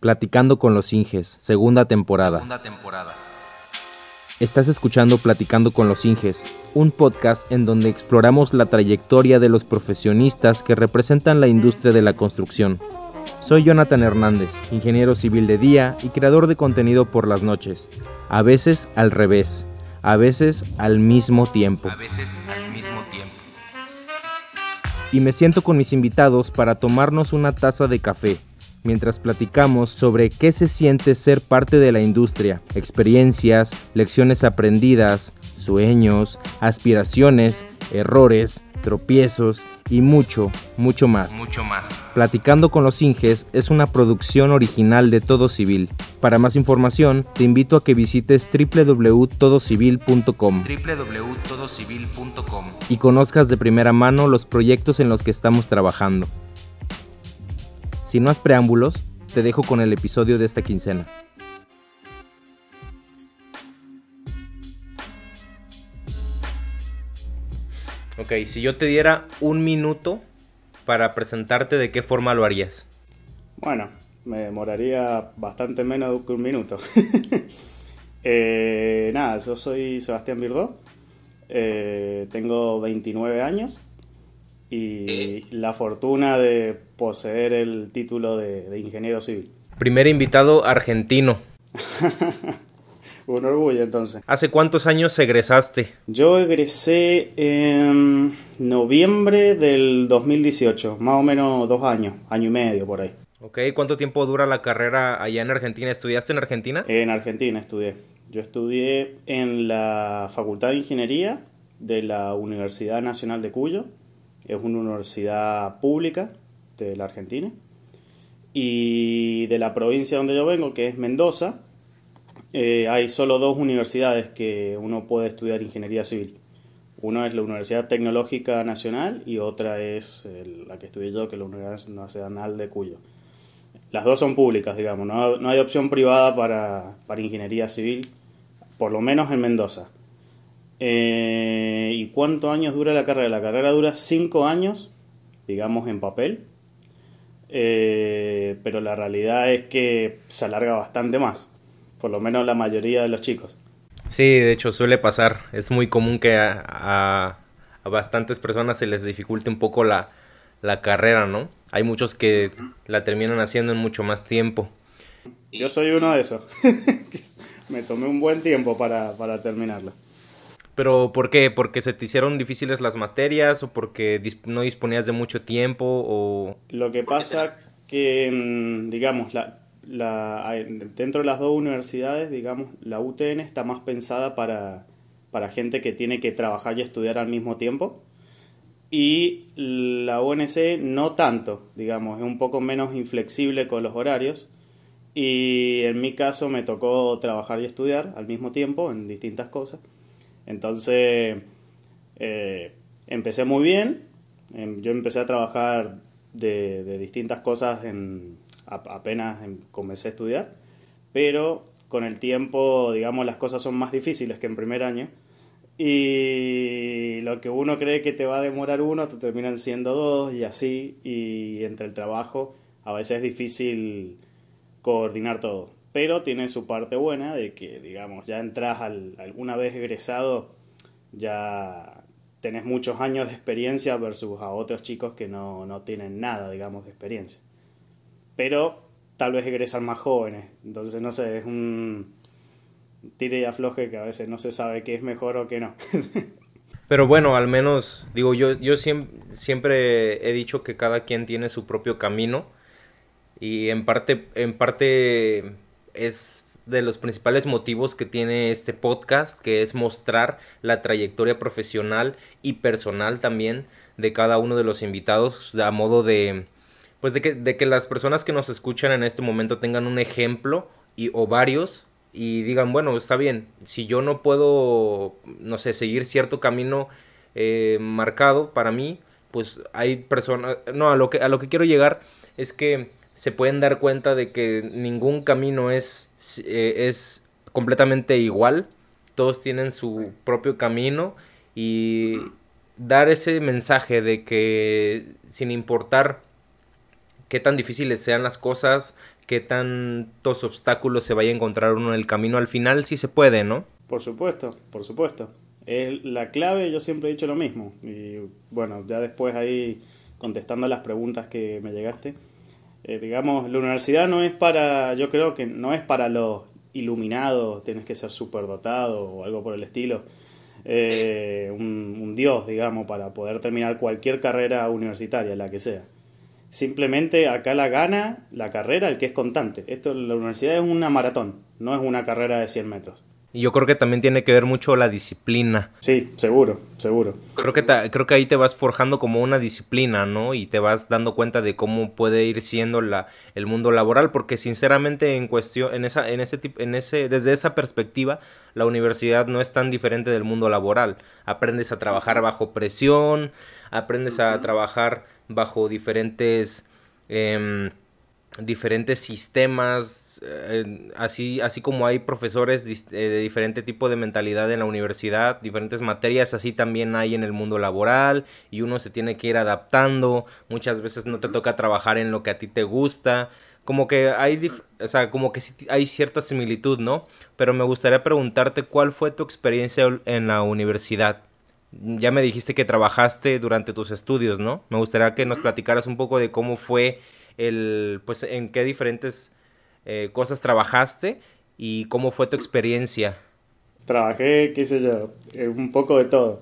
Platicando con los Inges, segunda temporada. Estás escuchando Platicando con los Inges, un podcast en donde exploramos la trayectoria de los profesionistas que representan la industria de la construcción. Soy Jonathan Hernández, ingeniero civil de día y creador de contenido por las noches, a veces al revés, A veces al mismo tiempo. Y me siento con mis invitados para tomarnos una taza de café mientras platicamos sobre qué se siente ser parte de la industria, experiencias, lecciones aprendidas, sueños, aspiraciones, errores, tropiezos y mucho, mucho más. Mucho más. Platicando con los Inges es una producción original de Todo Civil. Para más información, te invito a que visites www.todocivil.com. www.todocivil.com y conozcas de primera mano los proyectos en los que estamos trabajando. Sin más preámbulos, te dejo con el episodio de esta quincena. Ok, si yo te diera un minuto para presentarte, ¿de qué forma lo harías? Bueno, me demoraría bastante menos que un minuto. Eh, nada, yo soy Sebastián Birdo, eh, tengo 29 años, y la fortuna de poseer el título de, ingeniero civil. Primer invitado argentino. Un orgullo entonces. ¿Hace cuántos años egresaste? Yo egresé en noviembre del 2018, más o menos dos años, año y medio por ahí. Ok, ¿cuánto tiempo dura la carrera allá en Argentina? ¿Estudiaste en Argentina? En Argentina estudié. Yo estudié en la Facultad de Ingeniería de la Universidad Nacional de Cuyo es una universidad pública de la Argentina. Y de la provincia donde yo vengo, que es Mendoza, eh, hay solo dos universidades que uno puede estudiar ingeniería civil. Una es la Universidad Tecnológica Nacional y otra es eh, la que estudié yo, que es la Universidad Nacional de Cuyo. Las dos son públicas, digamos, no, hay opción privada para ingeniería civil, por lo menos en Mendoza. Eh, ¿Y cuántos años dura la carrera? La carrera dura cinco años, digamos, en papel. Eh, pero la realidad es que se alarga bastante más, por lo menos la mayoría de los chicos. Sí, de hecho suele pasar, es muy común que a, bastantes personas se les dificulte un poco la, carrera, ¿no? Hay muchos que la terminan haciendo en mucho más tiempo. Yo soy uno de esos. Me tomé un buen tiempo para, para terminarla. Pero ¿por qué? ¿Porque se te hicieron difíciles las materias o porque no disponías de mucho tiempo o...? Lo que pasa que, mm, digamos, dentro de las dos universidades, digamos, la UTN está más pensada para, para gente que tiene que trabajar y estudiar al mismo tiempo. Y la UNC no tanto, digamos, es un poco menos inflexible con los horarios. Y en mi caso me tocó trabajar y estudiar al mismo tiempo en distintas cosas. Entonces, eh, empecé muy bien. Em, yo empecé a trabajar de, distintas cosas en, apenas em, comencé a estudiar, pero con el tiempo, digamos, las cosas son más difíciles que en primer año. Y lo que uno cree que te va a demorar uno, te terminan siendo dos y así. Y entre el trabajo, a veces es difícil coordinar todo. Pero tiene su parte buena de que, digamos, ya entras al, alguna vez egresado, ya tenés muchos años de experiencia versus a otros chicos que no, tienen nada, digamos, de experiencia. Pero tal vez egresan más jóvenes. Entonces, no sé, es un tire y afloje que a veces no se sabe qué es mejor o qué no. Pero bueno, al menos, digo, yo, yo siempre, siempre, he dicho que cada quien tiene su propio camino y en parte, en parte es de los principales motivos que tiene este podcast, que es mostrar la trayectoria profesional y personal también de cada uno de los invitados, a modo de, pues de que, las personas que nos escuchan en este momento tengan un ejemplo y, o varios y digan, bueno, está bien, si yo no puedo, no sé, seguir cierto camino eh, marcado para mí, pues hay personas, no, a lo que, a lo que quiero llegar es que se pueden dar cuenta de que ningún camino es, eh, es completamente igual. Todos tienen su propio camino y dar ese mensaje de que sin importar qué tan difíciles sean las cosas, qué tantos obstáculos se vaya a encontrar uno en el camino, al final sí se puede, ¿no? Por supuesto, por supuesto. Es la clave, yo siempre he dicho lo mismo. Y bueno, ya después ahí contestando las preguntas que me llegaste, eh, digamos, la universidad no es para, yo creo que no es para los iluminados, tienes que ser superdotado o algo por el estilo, eh, un, dios, digamos, para poder terminar cualquier carrera universitaria, la que sea. Simplemente acá la gana la carrera el que es constante. Esto, la universidad es una maratón, no es una carrera de 100 metros. Y yo creo que también tiene que ver mucho la disciplina. Sí, seguro, seguro. Creo que, creo que ahí te vas forjando como una disciplina, ¿no? Y te vas dando cuenta de cómo puede ir siendo la, el mundo laboral, porque sinceramente en cuestión, en esa, en ese, en ese, desde esa perspectiva, la universidad no es tan diferente del mundo laboral. Aprendes a trabajar bajo presión, aprendes a trabajar bajo diferentes... Em, diferentes sistemas, eh, así, así como hay profesores eh, de diferente tipo de mentalidad en la universidad, diferentes materias, así también hay en el mundo laboral y uno se tiene que ir adaptando, muchas veces no te toca trabajar en lo que a ti te gusta, como que hay, o sea, como que hay cierta similitud, ¿no? Pero me gustaría preguntarte cuál fue tu experiencia en la universidad. Ya me dijiste que trabajaste durante tus estudios, ¿no? Me gustaría que nos platicaras un poco de cómo fue el, pues, en qué diferentes eh, cosas trabajaste y cómo fue tu experiencia. Trabajé, qué sé yo, eh, un poco de todo.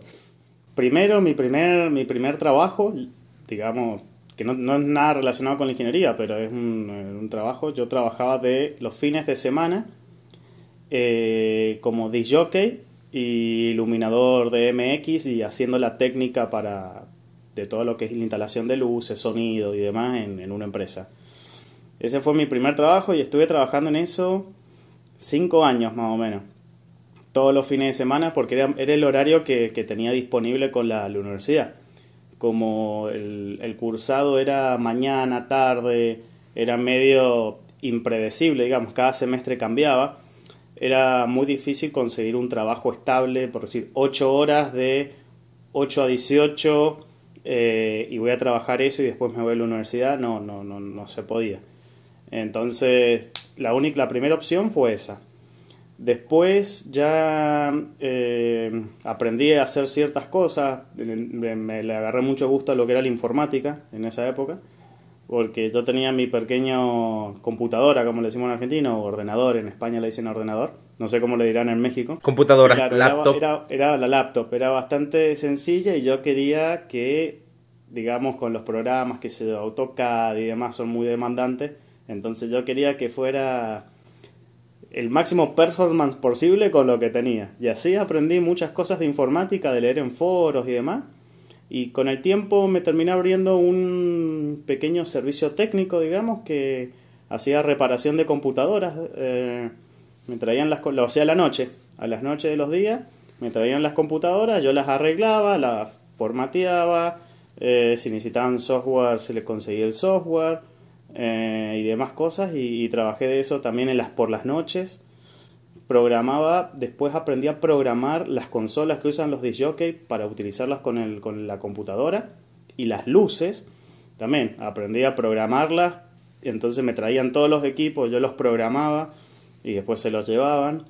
Primero, mi primer, mi primer trabajo, digamos, que no, es nada relacionado con la ingeniería, pero es un, eh, trabajo. Yo trabajaba de los fines de semana como disc y iluminador de MX y haciendo la técnica para, de todo lo que es la instalación de luces, sonido y demás en, una empresa. Ese fue mi primer trabajo y estuve trabajando en eso cinco años más o menos. Todos los fines de semana porque era, el horario que, tenía disponible con la, universidad. Como el, el, cursado era mañana, tarde, era medio impredecible, digamos, cada semestre cambiaba, era muy difícil conseguir un trabajo estable, por decir, ocho horas de 8 a 18 eh, y voy a trabajar eso y después me voy a la universidad, no, no, no, no se podía. Entonces, la, única, la primera opción fue esa. Después ya eh, aprendí a hacer ciertas cosas, me, le agarré mucho gusto a lo que era la informática en esa época porque yo tenía mi pequeño computadora, como le decimos en Argentina, o ordenador, en España le dicen ordenador, no sé cómo le dirán en México. Computadora, laptop. Era, era, la laptop, era bastante sencilla y yo quería que, digamos, con los programas que se AutoCAD y demás son muy demandantes, entonces yo quería que fuera el máximo performance posible con lo que tenía. Y así aprendí muchas cosas de informática, de leer en foros y demás y con el tiempo me terminé abriendo un pequeño servicio técnico, digamos, que hacía reparación de computadoras. Eh, me traían las... Lo hacía a la noche, a las noches de los días. Me traían las computadoras, yo las arreglaba, las formateaba. Eh, si necesitaban software, se les conseguía el software. Eh, y demás cosas. Y, y, trabajé de eso también en las, por las noches programaba, después aprendí a programar las consolas que usan los jockey para utilizarlas con, el, con la computadora y las luces también aprendí a programarlas entonces me traían todos los equipos yo los programaba y después se los llevaban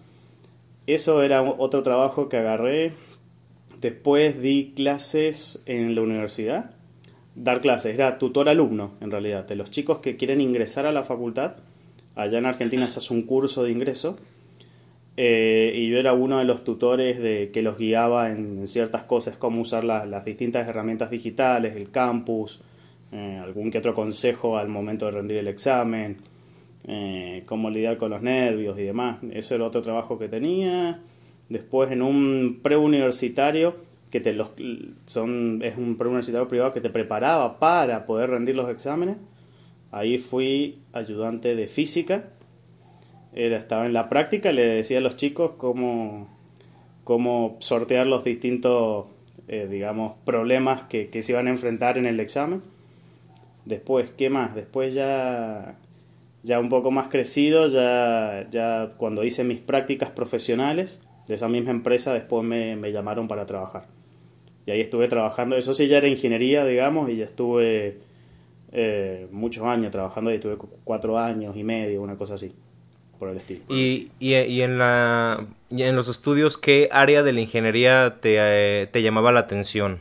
eso era otro trabajo que agarré después di clases en la universidad dar clases era tutor alumno en realidad de los chicos que quieren ingresar a la facultad allá en Argentina se hace un curso de ingreso eh, y yo era uno de los tutores que los guiaba en, ciertas cosas, como usar las distintas herramientas digitales, el campus, eh, algún que otro consejo al momento de rendir el examen, eh, cómo lidiar con los nervios y demás. Ese era otro trabajo que tenía. Después en un preuniversitario, que te es un preuniversitario privado que te preparaba para poder rendir los exámenes. Ahí fui ayudante de física estaba en la práctica, le decía a los chicos cómo, cómo sortear los distintos, eh, digamos, problemas que, se iban a enfrentar en el examen. Después, ¿qué más? Después ya ya un poco más crecido, ya, ya cuando hice mis prácticas profesionales de esa misma empresa, después me, llamaron para trabajar. Y ahí estuve trabajando, eso sí ya era ingeniería, digamos, y ya estuve eh, muchos años trabajando, ahí estuve cuatro años y medio, una cosa así estilo. Y, en, la, en los estudios, ¿qué área de la ingeniería eh, te, llamaba la atención?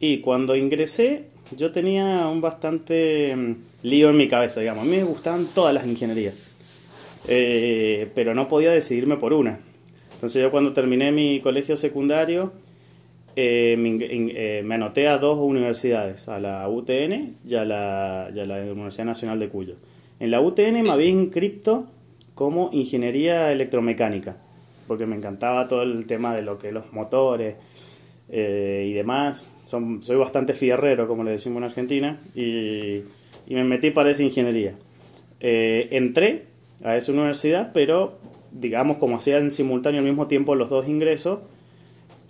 Y cuando ingresé, yo tenía un bastante mm, lío en mi cabeza, digamos. A mí me gustaban todas las ingenierías, eh, pero no podía decidirme por una. Entonces yo cuando terminé mi colegio secundario, eh, me, anoté a dos universidades, a la UTN y a la Universidad Nacional de Cuyo. En la UTN me había inscrito como ingeniería electromecánica, porque me encantaba todo el tema de lo que los motores eh, y demás. soy bastante fierrero, como le decimos en Argentina, y, me metí para esa ingeniería. Eh, entré a esa universidad, pero digamos como hacía simultáneo al mismo tiempo los dos ingresos,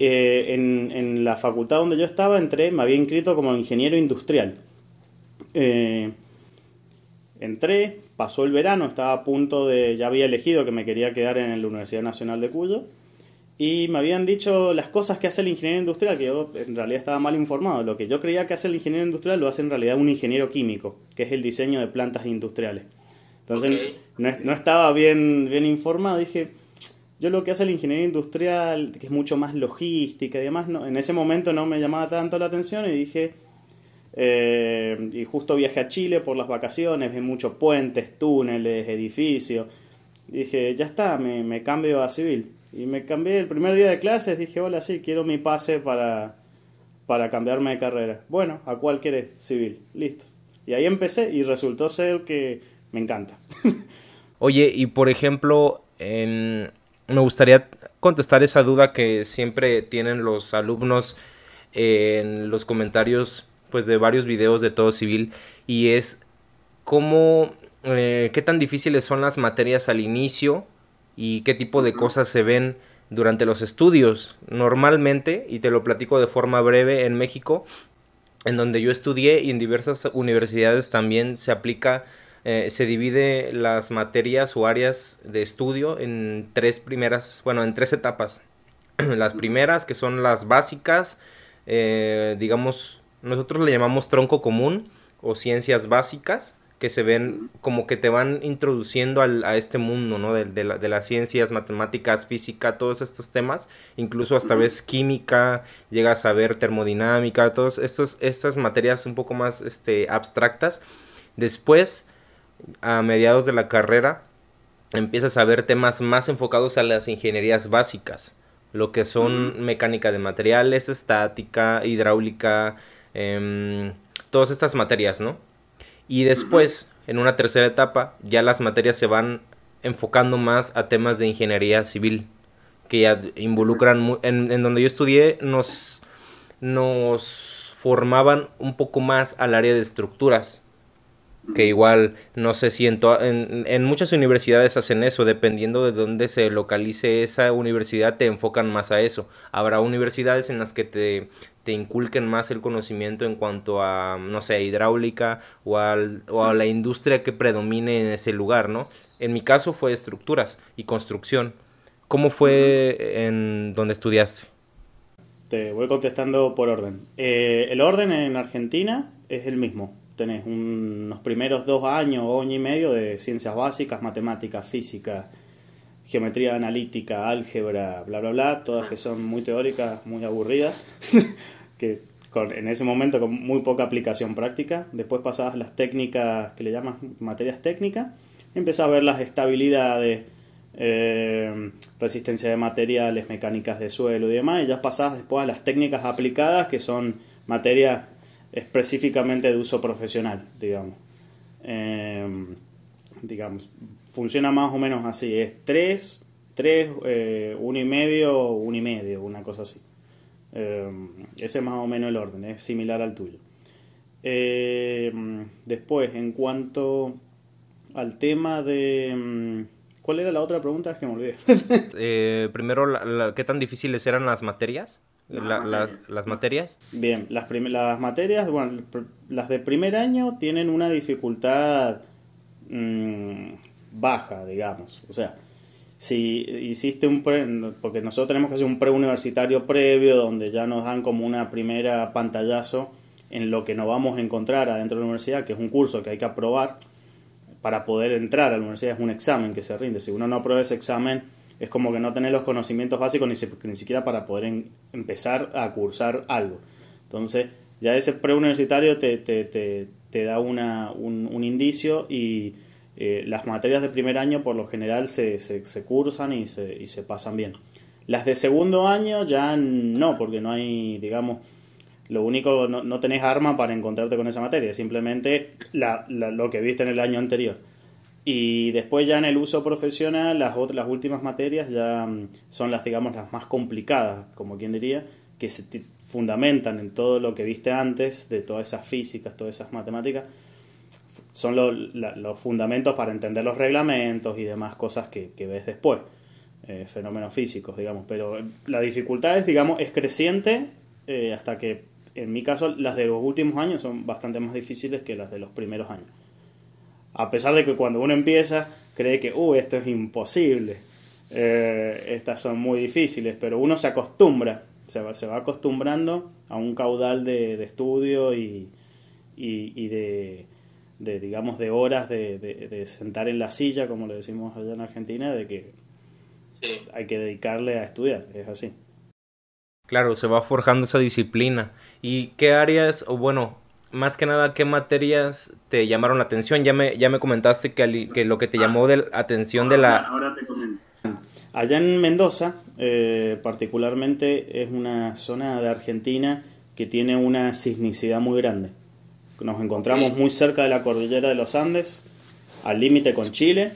eh, en, la facultad donde yo estaba entré, me había inscrito como ingeniero industrial. Eh, Entré, pasó el verano, estaba a punto de, ya había elegido que me quería quedar en la Universidad Nacional de Cuyo y me habían dicho las cosas que hace el ingeniero industrial, que yo en realidad estaba mal informado. Lo que yo creía que hace el ingeniero industrial lo hace en realidad un ingeniero químico, que es el diseño de plantas industriales. Entonces no, estaba bien, bien informado, dije, yo lo que hace el ingeniero industrial, que es mucho más logística y demás, no, en ese momento no me llamaba tanto la atención y dije, eh, y justo viajé a Chile por las vacaciones, vi muchos puentes, túneles, edificios. Dije, ya está, me, cambio a civil. Y me cambié el primer día de clases, dije, hola, sí, quiero mi pase para, para cambiarme de carrera. Bueno, ¿a cuál quieres? Civil. Listo. Y ahí empecé y resultó ser que me encanta. Oye, y por ejemplo, me gustaría contestar esa duda que siempre tienen los alumnos eh, en los comentarios pues de varios videos de todo civil y es cómo, eh, qué tan difíciles son las materias al inicio y qué tipo de cosas se ven durante los estudios. Normalmente, y te lo platico de forma breve, en México, en donde yo estudié y en diversas universidades también se aplica, eh, se divide las materias o áreas de estudio en tres primeras, bueno, en tres etapas. las primeras, que son las básicas, eh, digamos, nosotros le llamamos tronco común o ciencias básicas que se ven como que te van introduciendo a este mundo, ¿no? De, la, de, las ciencias, matemáticas, física, todos estos temas, incluso hasta ves química, llegas a ver termodinámica, todas estas materias un poco más este, abstractas. Después, a mediados de la carrera, empiezas a ver temas más enfocados a las ingenierías básicas, lo que son mecánica de materiales, estática, hidráulica, Em, todas estas materias, ¿no? Y después, en una tercera etapa, ya las materias se van enfocando más a temas de ingeniería civil, que ya involucran, en, donde yo estudié, nos, nos formaban un poco más al área de estructuras que igual no sé si en, muchas universidades hacen eso, dependiendo de dónde se localice esa universidad te enfocan más a eso. Habrá universidades en las que te, inculquen más el conocimiento en cuanto a, no sé, hidráulica o, a la industria que predomine en ese lugar, ¿no? En mi caso fue estructuras y construcción. ¿Cómo fue en donde estudiaste? Te voy contestando por orden. Eh, el orden en Argentina es el mismo tenés unos primeros dos años o año y medio de ciencias básicas, matemáticas, física, geometría analítica, álgebra, bla, bla, bla, todas ah. que son muy teóricas, muy aburridas, que en ese momento con muy poca aplicación práctica. Después pasadas las técnicas que le llamas materias técnicas, empezás a ver las estabilidades, eh, resistencia de materiales, mecánicas de suelo y demás, y ya pasás después a las técnicas aplicadas que son materias específicamente de uso profesional, digamos. Em, digamos, funciona más o menos así, es 3, 3, 1 y medio, 1 y medio, una cosa así. Em, ese es más o menos el orden, es similar al tuyo. Em, después, en cuanto al tema de... Mm, ¿Cuál era la otra pregunta? Es que me olvidé. Eh, primero, ¿qué tan difíciles eran las materias? las materias. Bien, las, materias, bueno, las de primer año tienen una dificultad mm, baja, digamos. O sea, si hiciste un porque nosotros tenemos que hacer un preuniversitario previo donde ya nos dan como una primera pantallazo en lo que nos vamos a encontrar adentro de la universidad, que es un curso que hay que aprobar para poder entrar a la universidad, es un examen que se rinde. Si uno no aprueba ese examen, es como que no tenés los conocimientos básicos ni, ni siquiera para poder empezar a cursar algo. Entonces, ya ese preuniversitario te, te, te, da una, un, indicio y eh, las materias de primer año por lo general se, se, cursan y se, y se pasan bien. Las de segundo año ya no, porque no hay, digamos, lo único, no, tenés arma para encontrarte con esa materia, simplemente la, lo que viste en el año anterior. Y después ya en el uso profesional, las, otras, últimas materias ya mm, son las, digamos, las más complicadas, como quien diría, que se fundamentan en todo lo que viste antes, de todas esas físicas, todas esas matemáticas. Son los fundamentos para entender los reglamentos y demás cosas que, ves después, eh, fenómenos físicos, digamos. Pero eh, la dificultad es, digamos, es creciente eh, hasta que, en mi caso, las de los últimos años son bastante más difíciles que las de los primeros años. A pesar de que cuando uno empieza cree que, uh, esto es imposible, eh, estas son muy difíciles, pero uno se acostumbra, se va, se va acostumbrando a un caudal de, estudio y, y, de, de, digamos, de horas de, sentar en la silla, como le decimos allá en Argentina, de que hay que dedicarle a estudiar, es así. Claro, se va forjando esa disciplina. ¿Y qué áreas, o bueno, más que nada, ¿qué materias te llamaron la atención? Ya me, ya me comentaste que, lo que te llamó de la atención de la... Ahora te comento. Allá en Mendoza, eh, particularmente, es una zona de Argentina que tiene una sismicidad muy grande. Nos encontramos muy cerca de la cordillera de los Andes, al límite con Chile,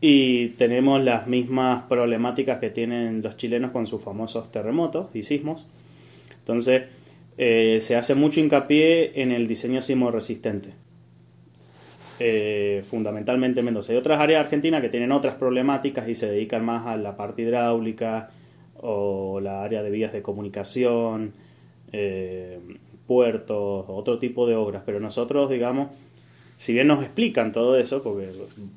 y tenemos las mismas problemáticas que tienen los chilenos con sus famosos terremotos y sismos. Entonces, eh, se hace mucho hincapié en el diseño sismo resistente. Eh, fundamentalmente en Mendoza. Hay otras áreas de Argentina que tienen otras problemáticas y se dedican más a la parte hidráulica o la área de vías de comunicación, eh, puertos, otro tipo de obras. Pero nosotros, digamos, si bien nos explican todo eso, porque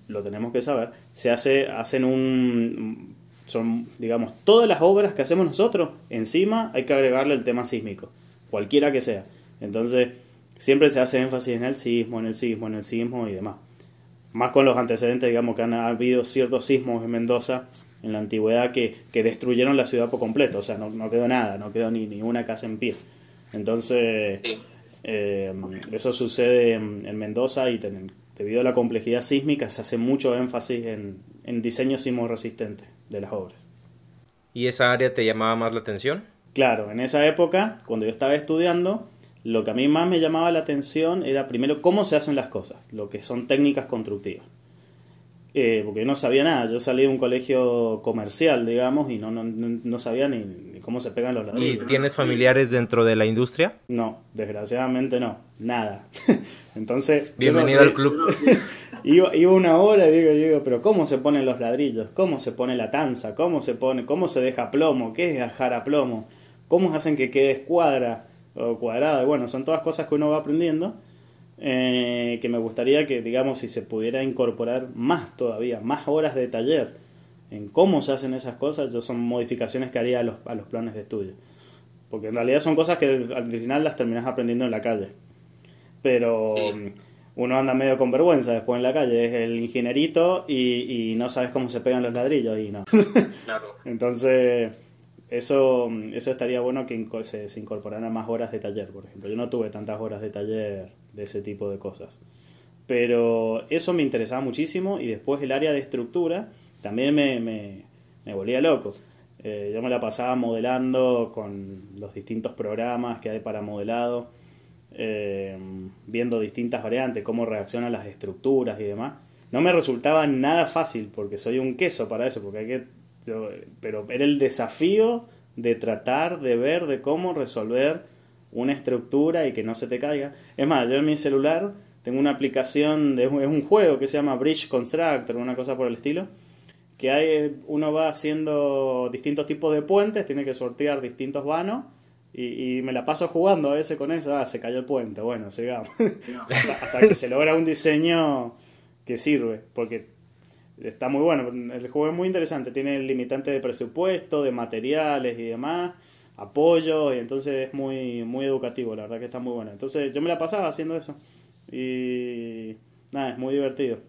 lo tenemos que saber, se hace, hacen un... Son, digamos, todas las obras que hacemos nosotros, encima hay que agregarle el tema sísmico cualquiera que sea. Entonces, siempre se hace énfasis en el sismo, en el sismo, en el sismo y demás. Más con los antecedentes, digamos, que han habido ciertos sismos en Mendoza en la antigüedad que, destruyeron la ciudad por completo, o sea, no, quedó nada, no quedó ni, una casa en pie. Entonces, em, eso sucede en, Mendoza y debido a la complejidad sísmica se hace mucho énfasis en, en diseño sismo resistente de las obras. ¿Y esa área te llamaba más la atención? Claro, en esa época, cuando yo estaba estudiando, lo que a mí más me llamaba la atención era primero cómo se hacen las cosas, lo que son técnicas constructivas. Eh, porque yo no sabía nada, yo salí de un colegio comercial, digamos, y no, no, no sabía ni, cómo se pegan los ladrillos. ¿Y tienes familiares dentro de la industria? No, desgraciadamente no, nada. Entonces... Bienvenido al club. iba, una hora y digo, digo, pero ¿cómo se ponen los ladrillos? ¿Cómo se pone la tanza? ¿Cómo se pone? ¿Cómo se deja plomo? ¿Qué es dejar a plomo? cómo hacen que quede cuadra o cuadrada. Bueno, son todas cosas que uno va aprendiendo. Eh, que me gustaría que, digamos, si se pudiera incorporar más todavía, más horas de taller en cómo se hacen esas cosas, yo son modificaciones que haría a los, a los planes de estudio. Porque en realidad son cosas que al final las terminas aprendiendo en la calle. Pero mm, uno anda medio con vergüenza después en la calle, es el ingenierito y, no sabes cómo se pegan los ladrillos y no. Entonces eso, mm, eso estaría bueno que se, se incorporaran más horas de taller, por ejemplo. Yo no tuve tantas horas de taller de ese tipo de cosas. Pero eso me interesaba muchísimo y después el área de estructura también me, me, volvía loco. Eh, yo me la pasaba modelando con los distintos programas que hay para modelado, eh, viendo distintas variantes, cómo reaccionan las estructuras y demás. No me resultaba nada fácil porque soy un queso para eso, porque hay que pero era el desafío de tratar de ver de cómo resolver una estructura y que no se te caiga. Es más, yo en mi celular tengo una aplicación, de, es un juego que se llama Bridge Constructor, una cosa por el estilo, que hay, uno va haciendo distintos tipos de puentes, tiene que sortear distintos vanos y, me la paso jugando a veces con eso, ah, se cayó el puente, bueno, sigamos. hasta, hasta que se logra un diseño que sirve, porque Está muy bueno, el juego es muy interesante, tiene limitante de presupuesto, de materiales y demás, apoyo, y entonces es muy, muy educativo, la verdad que está muy bueno. Entonces yo me la pasaba haciendo eso y nada, es muy divertido.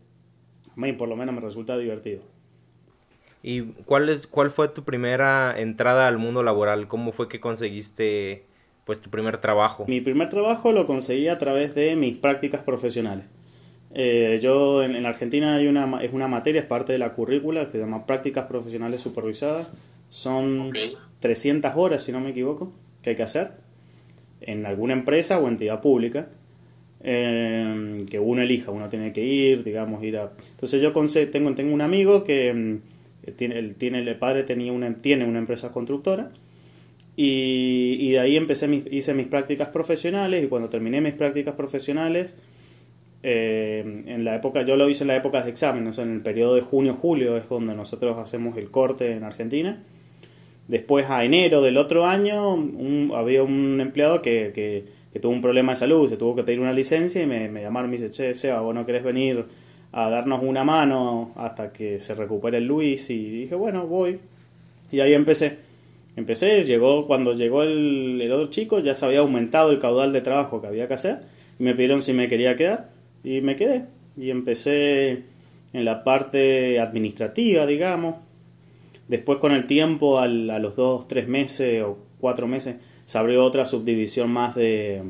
A mí por lo menos me resulta divertido. ¿Y cuál, es, cuál fue tu primera entrada al mundo laboral? ¿Cómo fue que conseguiste pues tu primer trabajo? Mi primer trabajo lo conseguí a través de mis prácticas profesionales. Eh, yo en, en, Argentina hay una, es una materia, es parte de la currícula, que se llama Prácticas Profesionales Supervisadas. Son 300 horas, si no me equivoco, que hay que hacer en alguna empresa o entidad pública eh, que uno elija, uno tiene que ir, digamos, ir a... Entonces yo tengo, tengo un amigo que mm, eh, tiene, el, tiene, el padre tenía una, tiene una empresa constructora y, de ahí empecé hice mis prácticas profesionales y cuando terminé mis prácticas profesionales eh, en la época, yo lo hice en la época de exámenes, en el periodo de junio-julio es cuando nosotros hacemos el corte en Argentina. Después a enero del otro año había un empleado que, tuvo un problema de salud, se tuvo que pedir una licencia y me, llamaron y me dice, che, Seba, vos no querés venir a darnos una mano hasta que se recupere el Luis y dije, bueno, voy. Y ahí empecé. Empecé, llegó, cuando llegó el, el otro chico ya se había aumentado el caudal de trabajo que había que hacer y me pidieron si me quería quedar y me quedé. Y empecé en la parte administrativa, digamos. Después con el tiempo, a los dos, tres meses o cuatro meses, se abrió otra subdivisión más de,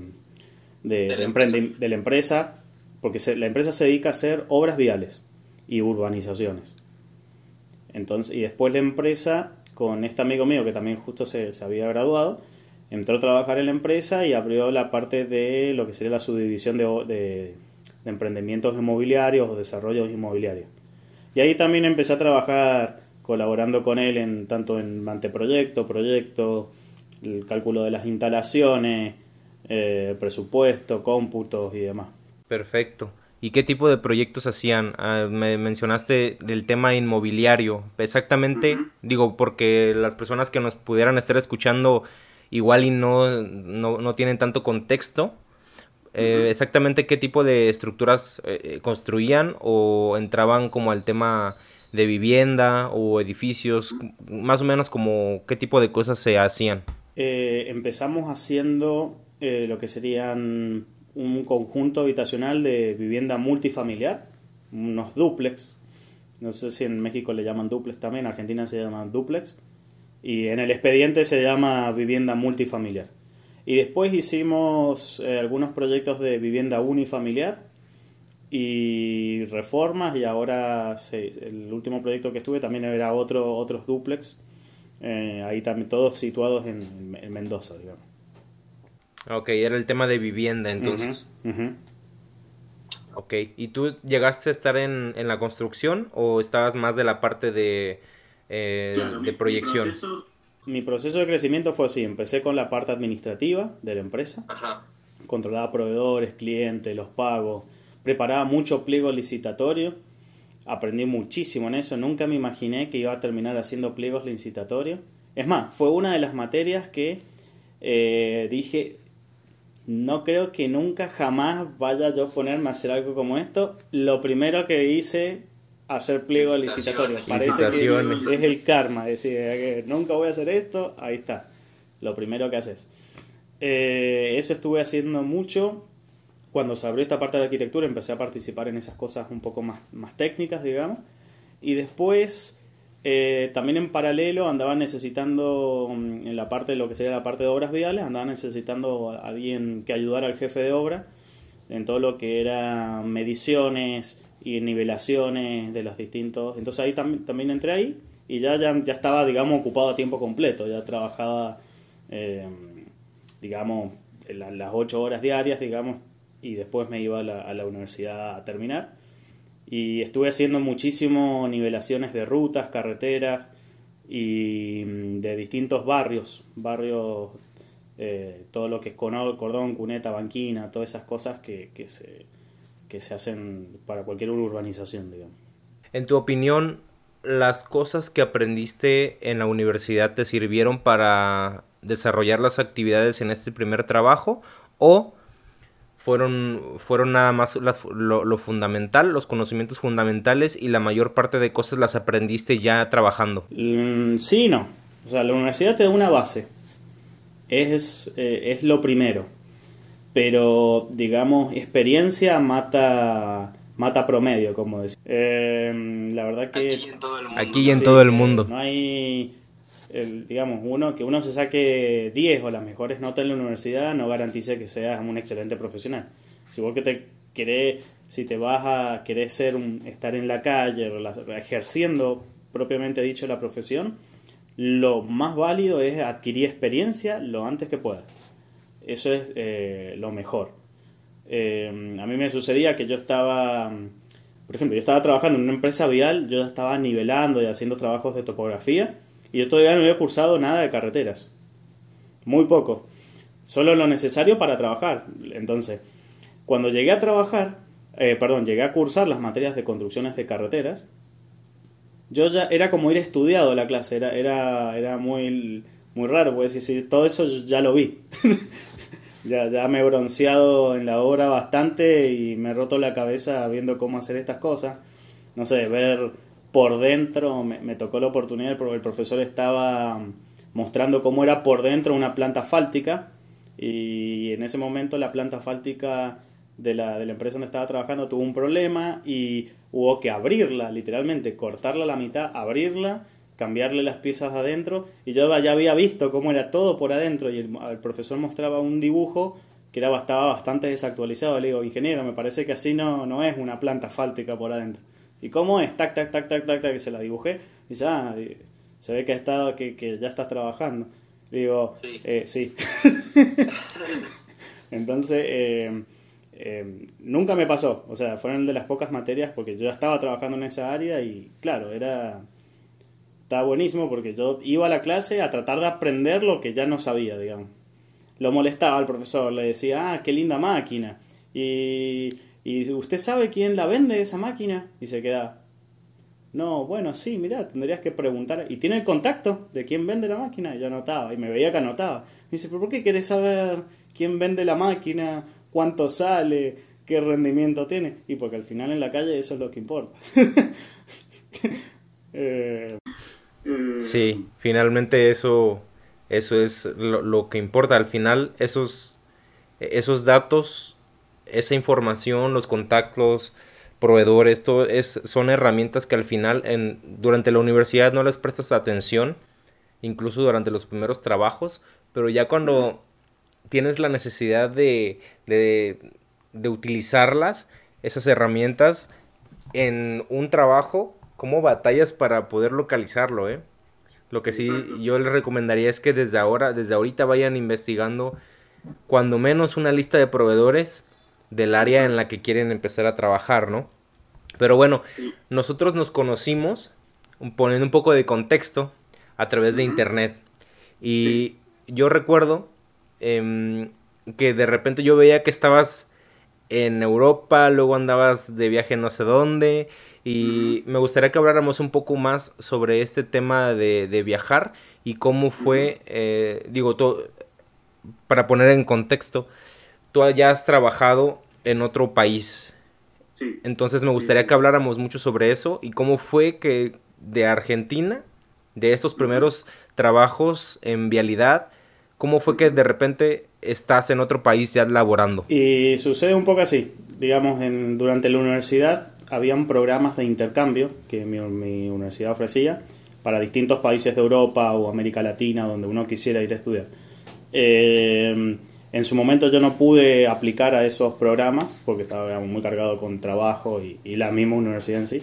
la, empresa. porque la empresa se dedica a hacer obras viales y urbanizaciones. Entonces, y después la empresa, con este amigo mío que también justo se había graduado, entró a trabajar en la empresa y abrió la parte de lo que sería la subdivisión de, de emprendimientos inmobiliarios o desarrollos inmobiliarios. Y ahí también empecé a trabajar colaborando con él en tanto en anteproyecto, proyecto, el cálculo de las instalaciones, eh, presupuesto, cómputos y demás. Perfecto. ¿Y qué tipo de proyectos hacían? Ah, me mencionaste del tema inmobiliario. Exactamente, digo, porque las personas que nos pudieran estar escuchando igual y no, no tienen tanto contexto, eh, exactamente qué tipo de estructuras eh, eh, construían o entraban como al tema de vivienda o edificios, más o menos como qué tipo de cosas se hacían. empezamos haciendo lo que serían un conjunto habitacional de vivienda multifamiliar, unos duplex. No sé si en México le llaman duplex también, en Argentina se llaman duplex. Y en el expediente se llama vivienda multifamiliar. Y después hicimos eh, algunos proyectos de vivienda unifamiliar y reformas y ahora el último proyecto que estuve también era otro, otros duplex, eh, ahí también todos situados en, Mendoza, digamos. Ok, era el tema de vivienda entonces. Ok, ¿y tú llegaste a estar en, la construcción o estabas más de la parte de, eh, proyección? mi proceso de crecimiento fue así. Empecé con la parte administrativa de la empresa. Controlaba proveedores, clientes, los pagos. Preparaba mucho pliegos licitatorio. Aprendí muchísimo en eso. Nunca me imaginé que iba a terminar haciendo pliegos licitatorios. Es más, fue una de las materias que eh, dije, no creo que nunca jamás vaya yo a ponerme a hacer algo como esto. Lo primero que hice hacer pliego licitatorio. Parece que es el karma, decir, nunca voy a hacer esto, ahí está, lo primero que haces. Eh, eso estuve haciendo mucho. Cuando se abrió esta parte de la arquitectura empecé a participar en esas cosas un poco más, más técnicas, digamos. Y después, eh, también en paralelo, andaba necesitando, mm, en la parte de lo que sería la parte de obras viales, andaba necesitando a alguien que ayudara al jefe de obra en todo lo que era mediciones, y nivelaciones de los distintos. Entonces ahí también entré ahí y ya, ya, estaba, digamos, ocupado a tiempo completo, ya trabajaba, eh, digamos, las ocho horas diarias, digamos, y después me iba a la, universidad a terminar. Y estuve haciendo muchísimo nivelaciones de rutas, carreteras y mm, de distintos barrios, barrios, eh, todo lo que es Cordón, Cuneta, Banquina, todas esas cosas que se que se hacen para cualquier urbanización, En tu opinión, ¿las cosas que aprendiste en la universidad te sirvieron para desarrollar las actividades en este primer trabajo o fueron, fueron nada más lo, fundamental, los conocimientos fundamentales y la mayor parte de cosas las aprendiste ya trabajando? Mm, sí, no. O sea, la universidad te da una base. es eh, lo primero pero digamos, experiencia mata mata promedio, como decir. Em, la verdad que... Aquí y en todo el mundo. Eh, no hay, digamos, uno que uno se saque 10 o las mejores notas en la universidad no garantiza que seas un excelente profesional. Si vos que te querés, si te vas a querer ser un, estar en la calle, ejerciendo propiamente dicho la profesión, lo más válido es adquirir experiencia lo antes que puedas eso es eh, lo mejor. Eh, a mí me sucedía que yo estaba, por ejemplo, yo estaba trabajando en una empresa vial, yo estaba nivelando y haciendo trabajos de topografía y yo todavía no había cursado nada de carreteras. Muy poco. Solo lo necesario para trabajar. Entonces, cuando llegué a trabajar, eh, perdón, llegué a cursar las materias de construcciones de carreteras, yo ya era como ir estudiado la clase, era, muy, muy raro, porque decir, todo eso ya lo vi. ya, ya me he bronceado en la obra bastante y me he roto la cabeza viendo cómo hacer estas cosas. No sé, ver por dentro, me, tocó la oportunidad, porque el profesor estaba mostrando cómo era por dentro una planta fáltica y en ese momento la planta fáltica de la, de la empresa donde estaba trabajando tuvo un problema y hubo que abrirla, literalmente, cortarla a la mitad, abrirla cambiarle las piezas adentro y yo ya había visto cómo era todo por adentro y el, profesor mostraba un dibujo que era, estaba bastante desactualizado. Le digo, ingeniero, me parece que así no, no es una planta fáltica por adentro. ¿Y cómo es? Tac, tac, tac, tac, tac, que se la dibujé. Y dice, ah, se ve que, ha estado, que, ya estás trabajando. Digo, sí. Eh, Entonces, eh, eh, nunca me pasó. O sea, fueron de las pocas materias porque yo ya estaba trabajando en esa área y, claro, era Está buenísimo porque yo iba a la clase a tratar de aprender lo que ya no sabía, digamos. Lo molestaba al profesor, le decía, ah, qué linda máquina. Y, y usted sabe quién la vende esa máquina. Y se queda, no, bueno, sí, mira, tendrías que preguntar. ¿Y tiene el contacto de quién vende la máquina? Y yo anotaba, y me veía que anotaba. Me dice, ¿pero por qué querés saber quién vende la máquina? ¿Cuánto sale? ¿Qué rendimiento tiene? Y porque al final en la calle eso es lo que importa. eh... Sí, mm. finalmente eso, eso es lo, que importa. Al final esos, datos, esa información, los contactos, proveedores, son herramientas que al final durante la universidad no les prestas atención, incluso durante los primeros trabajos, pero ya cuando tienes la necesidad de utilizarlas, esas herramientas, en un trabajo, como batallas para poder localizarlo, ¿eh? Lo que sí yo les recomendaría es que desde ahora, desde ahorita vayan investigando cuando menos una lista de proveedores del área en la que quieren empezar a trabajar, ¿no? Pero bueno, nosotros nos conocimos, mm, poniendo un poco de contexto, a través de internet. Y yo recuerdo em, que de repente yo veía que estabas en Europa, luego andabas de viaje no sé dónde, y me gustaría que habláramos un poco más sobre este tema de, viajar y cómo fue, eh, digo, para poner en contexto, tú ya has trabajado en otro país. Sí. Entonces me gustaría que habláramos mucho sobre eso y cómo fue que de Argentina, de estos primeros trabajos en vialidad, cómo fue que de repente estás en otro país ya laborando. Y sucede un poco así, digamos, en, durante la universidad habían programas de intercambio que mi, universidad ofrecía para distintos países de Europa o América Latina donde uno quisiera ir a estudiar. Eh, en su momento yo no pude aplicar a esos programas porque estaba muy cargado con trabajo y, la misma universidad en sí.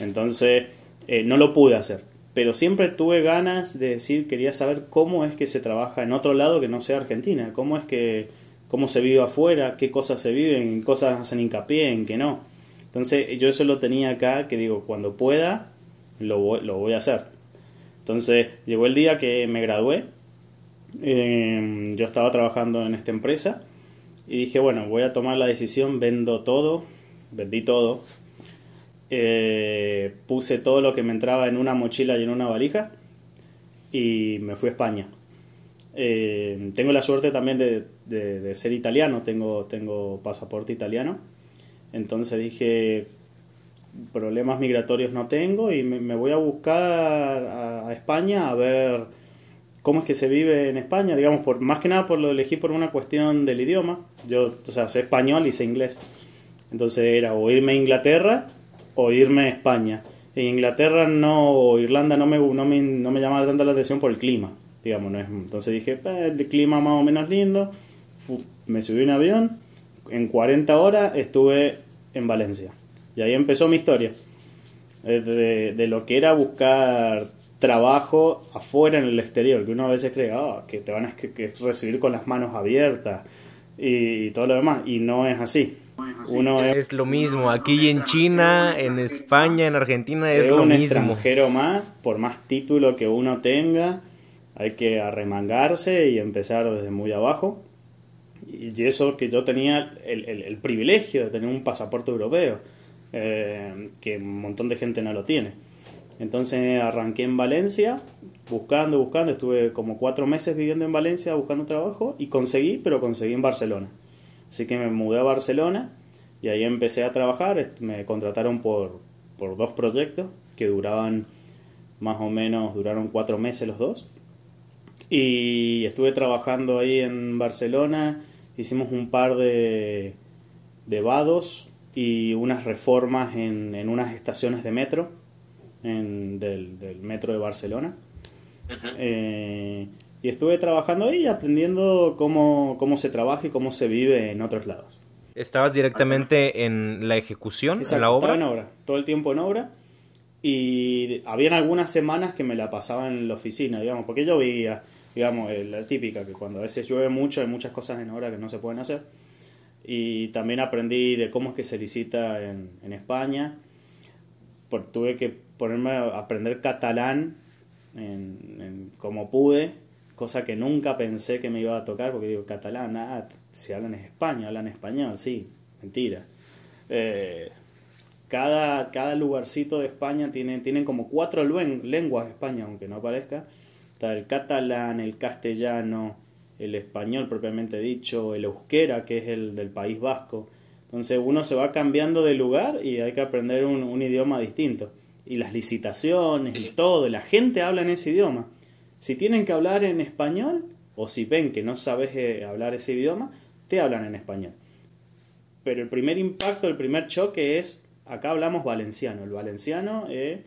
Entonces eh, no lo pude hacer. Pero siempre tuve ganas de decir, quería saber cómo es que se trabaja en otro lado que no sea Argentina, cómo es que, cómo se vive afuera, qué cosas se viven, qué cosas hacen hincapié en qué no. Entonces yo eso lo tenía acá, que digo, cuando pueda, lo voy, a hacer. Entonces llegó el día que me gradué, em, yo estaba trabajando en esta empresa y dije, bueno, voy a tomar la decisión, vendo todo, vendí todo, eh, puse todo lo que me entraba en una mochila y en una valija y me fui a España. Em, tengo la suerte también de, de, ser italiano, tengo, tengo pasaporte italiano entonces dije, problemas migratorios no tengo y me, voy a buscar a, España a ver cómo es que se vive en España, digamos, por más que nada por lo elegí por una cuestión del idioma. Yo, o sea, sé español y sé inglés. Entonces era o irme a Inglaterra o irme a España. En Inglaterra no, o Irlanda no me, no me llamaba tanto la atención por el clima, digamos. Entonces dije, pues, el clima más o menos lindo. me subí en avión. En 40 horas estuve en Valencia. Y ahí empezó mi historia. Eh, de, lo que era buscar trabajo afuera en el exterior, que uno a veces cree ah, que te van a recibir con las manos abiertas y, todo lo demás, y no es así. Uno es, lo mismo, aquí en China, en España, en Argentina es, es lo un mismo. más, por más título que uno tenga, hay que arremangarse y empezar desde muy abajo. Y eso que yo tenía el, privilegio de tener un pasaporte europeo, eh, que un montón de gente no lo tiene. Entonces arranqué en Valencia, buscando, buscando, estuve como cuatro meses viviendo en Valencia, buscando trabajo y conseguí, pero conseguí en Barcelona. Así que me mudé a Barcelona y ahí empecé a trabajar, me contrataron por, por dos proyectos que duraban más o menos, duraron cuatro meses los dos. Y estuve trabajando ahí en Barcelona, hicimos un par de, de vados y unas reformas en, unas estaciones de metro, en, del, metro de Barcelona. Eh, y estuve trabajando ahí aprendiendo cómo, cómo se trabaja y cómo se vive en otros lados. ¿Estabas directamente en la ejecución, de en la obra? Estaba en obra, todo el tiempo en obra. Y habían algunas semanas que me la pasaba en la oficina, digamos, porque yo veía digamos, eh, la típica, que cuando a veces llueve mucho hay muchas cosas en hora que no se pueden hacer. Y también aprendí de cómo es que se licita en, España. tuve que ponerme a aprender catalán como pude, cosa que nunca pensé que me iba a tocar, porque digo, catalán, nada, ah, si hablan es España, hablan español, sí, mentira. Eh, cada, cada lugarcito de España tiene, tienen como cuatro lenguas de España, aunque no aparezca está el catalán, el castellano, el español propiamente dicho, el euskera, que es el del País Vasco. Entonces uno se va cambiando de lugar y hay que aprender un, idioma distinto. Y las licitaciones y todo, la gente habla en ese idioma. Si tienen que hablar en español, o si ven que no sabes eh, hablar ese idioma, te hablan en español. Pero el primer impacto, el primer choque es, acá hablamos valenciano. El valenciano es... Eh,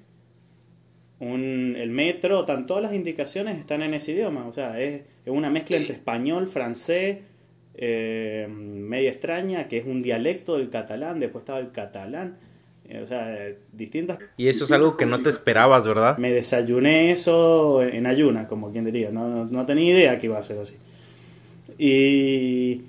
un, el metro, tan, todas las indicaciones están en ese idioma. O sea, es, es una mezcla entre español, francés, eh, media extraña, que es un dialecto del catalán, después estaba el catalán. Eh, o sea, eh, distintas... Y eso es algo que no te esperabas, ¿verdad? Me desayuné eso en ayuna, como quien diría. No, no, tenía idea que iba a ser así. Y,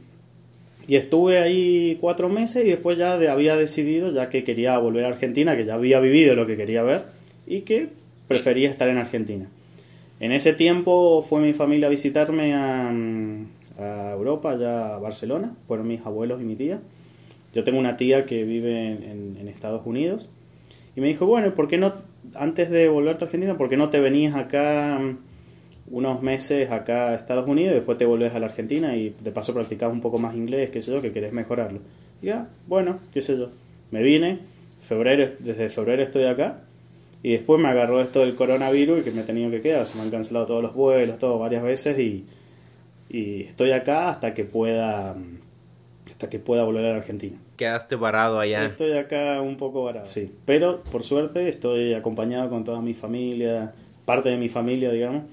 y, estuve ahí cuatro meses y después ya había decidido, ya que quería volver a Argentina, que ya había vivido lo que quería ver y que prefería estar en Argentina. En ese tiempo fue mi familia a visitarme a, mm, a Europa, allá a Barcelona, fueron mis abuelos y mi tía. Yo tengo una tía que vive en, Estados Unidos y me dijo, bueno, ¿por qué no, antes de volver a Argentina, por qué no te venías acá mm, unos meses acá a Estados Unidos y después te volvés a la Argentina y de paso practicabas un poco más inglés, qué sé yo, que querés mejorarlo? Ya, ah, bueno, qué sé yo. Me vine, febrero, desde febrero estoy acá y después me agarró esto del coronavirus y que me he tenido que quedar. Se me han cancelado todos los vuelos, todo, varias veces y, y estoy acá hasta que pueda hasta que pueda volver a Argentina. Quedaste varado allá. Estoy acá un poco varado, sí. Pero por suerte estoy acompañado con toda mi familia, parte de mi familia, digamos,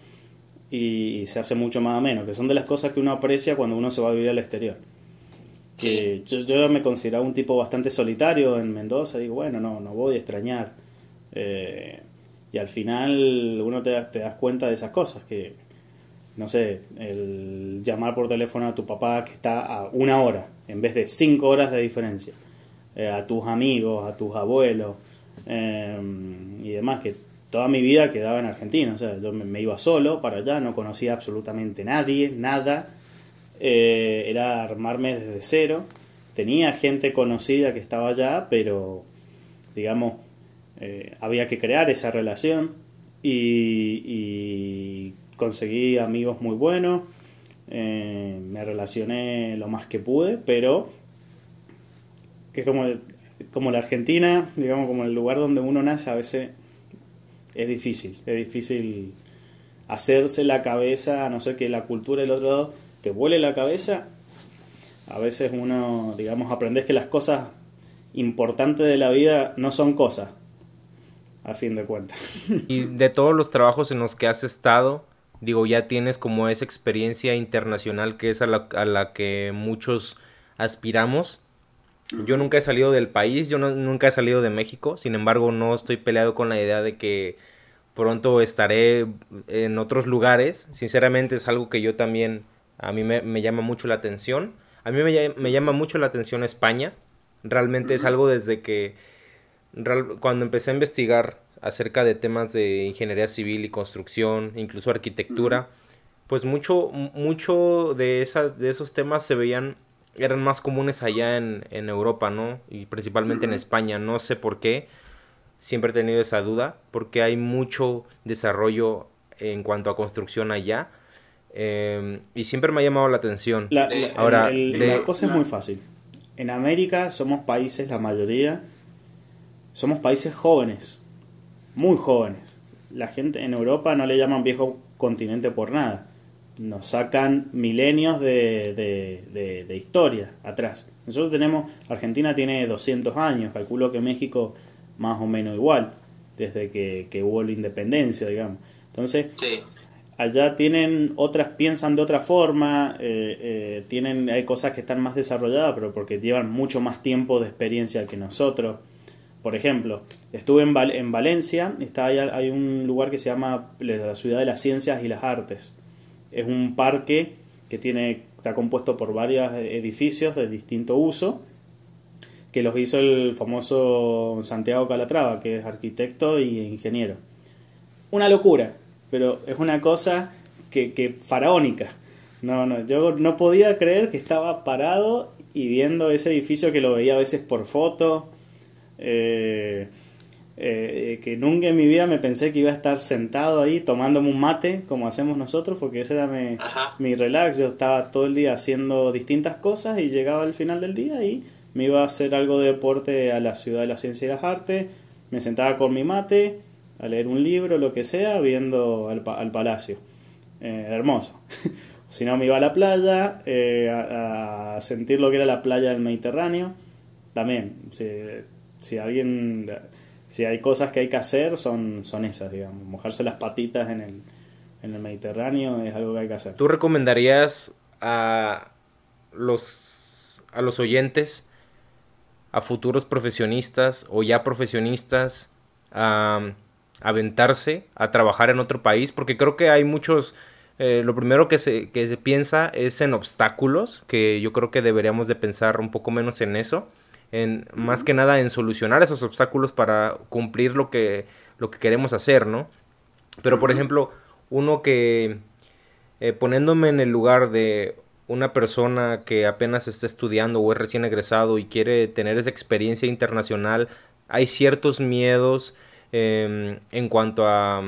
y, se hace mucho más menos que son de las cosas que uno aprecia cuando uno se va a vivir al exterior. Que yo, yo me consideraba un tipo bastante solitario en Mendoza, digo, bueno, no, no voy a extrañar eh, y al final uno te, te das cuenta de esas cosas, que no sé, el llamar por teléfono a tu papá que está a una hora, en vez de cinco horas de diferencia, eh, a tus amigos, a tus abuelos eh, y demás, que toda mi vida quedaba en Argentina, o sea, yo me, iba solo para allá, no conocía absolutamente nadie, nada, era armarme desde cero, tenía gente conocida que estaba allá, pero digamos, eh, había que crear esa relación y, conseguí amigos muy buenos, eh, me relacioné lo más que pude, pero que es como, como la Argentina, digamos, como el lugar donde uno nace, a veces es difícil, es difícil hacerse la cabeza, a no ser que la cultura del otro lado te vuele la cabeza, a veces uno, digamos, aprendes que las cosas importantes de la vida no son cosas, a fin de cuentas. Y de todos los trabajos en los que has estado, digo, ya tienes como esa experiencia internacional que es a la, a la que muchos aspiramos. Yo nunca he salido del país, yo nunca he salido de México, sin embargo no estoy peleado con la idea de que pronto estaré en otros lugares. Sinceramente es algo que yo también, a mí me, llama mucho la atención. A mí me, llama mucho la atención España, realmente es algo desde que cuando empecé a investigar acerca de temas de ingeniería civil y construcción, incluso arquitectura, pues mucho, mucho de, esa, de esos temas se veían, eran más comunes allá en, Europa, ¿no? Y principalmente en España, no sé por qué, siempre he tenido esa duda, porque hay mucho desarrollo en cuanto a construcción allá. Em, y siempre me ha llamado la atención. Ahora, la cosa es muy fácil. En América somos países, la mayoría, somos países jóvenes, muy jóvenes. La gente en Europa no le llaman viejo continente por nada. Nos sacan milenios de, de, de, historia atrás. Nosotros tenemos, Argentina tiene 200 años, calculo que México más o menos igual, desde que, hubo la independencia, digamos. Entonces, allá tienen otras, piensan de otra forma, eh, eh, tienen, hay cosas que están más desarrolladas, pero porque llevan mucho más tiempo de experiencia que nosotros. Por ejemplo, estuve en, Valencia, está hay un lugar que se llama la Ciudad de las Ciencias y las Artes. Es un parque que tiene, está compuesto por varios edificios de distinto uso, que los hizo el famoso Santiago Calatrava, que es arquitecto e ingeniero. Una locura, pero es una cosa que, que faraónica. No, no, yo no podía creer que estaba parado y viendo ese edificio que lo veía a veces por foto, eh, eh, que nunca en mi vida me pensé que iba a estar sentado ahí tomándome un mate como hacemos nosotros, porque ese era mi, relax. Yo estaba todo el día haciendo distintas cosas y llegaba al final del día y me iba a hacer algo de deporte a la ciudad de la ciencia y las artes. Me sentaba con mi mate a leer un libro, lo que sea, viendo al, palacio. Eh, hermoso. si no, me iba a la playa a, sentir lo que era la playa del Mediterráneo. También, si alguien, si hay cosas que hay que hacer, son, son esas, digamos. Mojarse las patitas en el, en el Mediterráneo es algo que hay que hacer. ¿Tú recomendarías a los, a los oyentes, a futuros profesionistas o ya profesionistas, a aventarse a trabajar en otro país? Porque creo que hay muchos... Eh, lo primero que se, que se piensa es en obstáculos, que yo creo que deberíamos de pensar un poco menos en eso en más que nada en solucionar esos obstáculos para cumplir lo que, lo que queremos hacer, ¿no? Pero por ejemplo, uno que eh, poniéndome en el lugar de una persona que apenas está estudiando o es recién egresado y quiere tener esa experiencia internacional, hay ciertos miedos em, en cuanto a,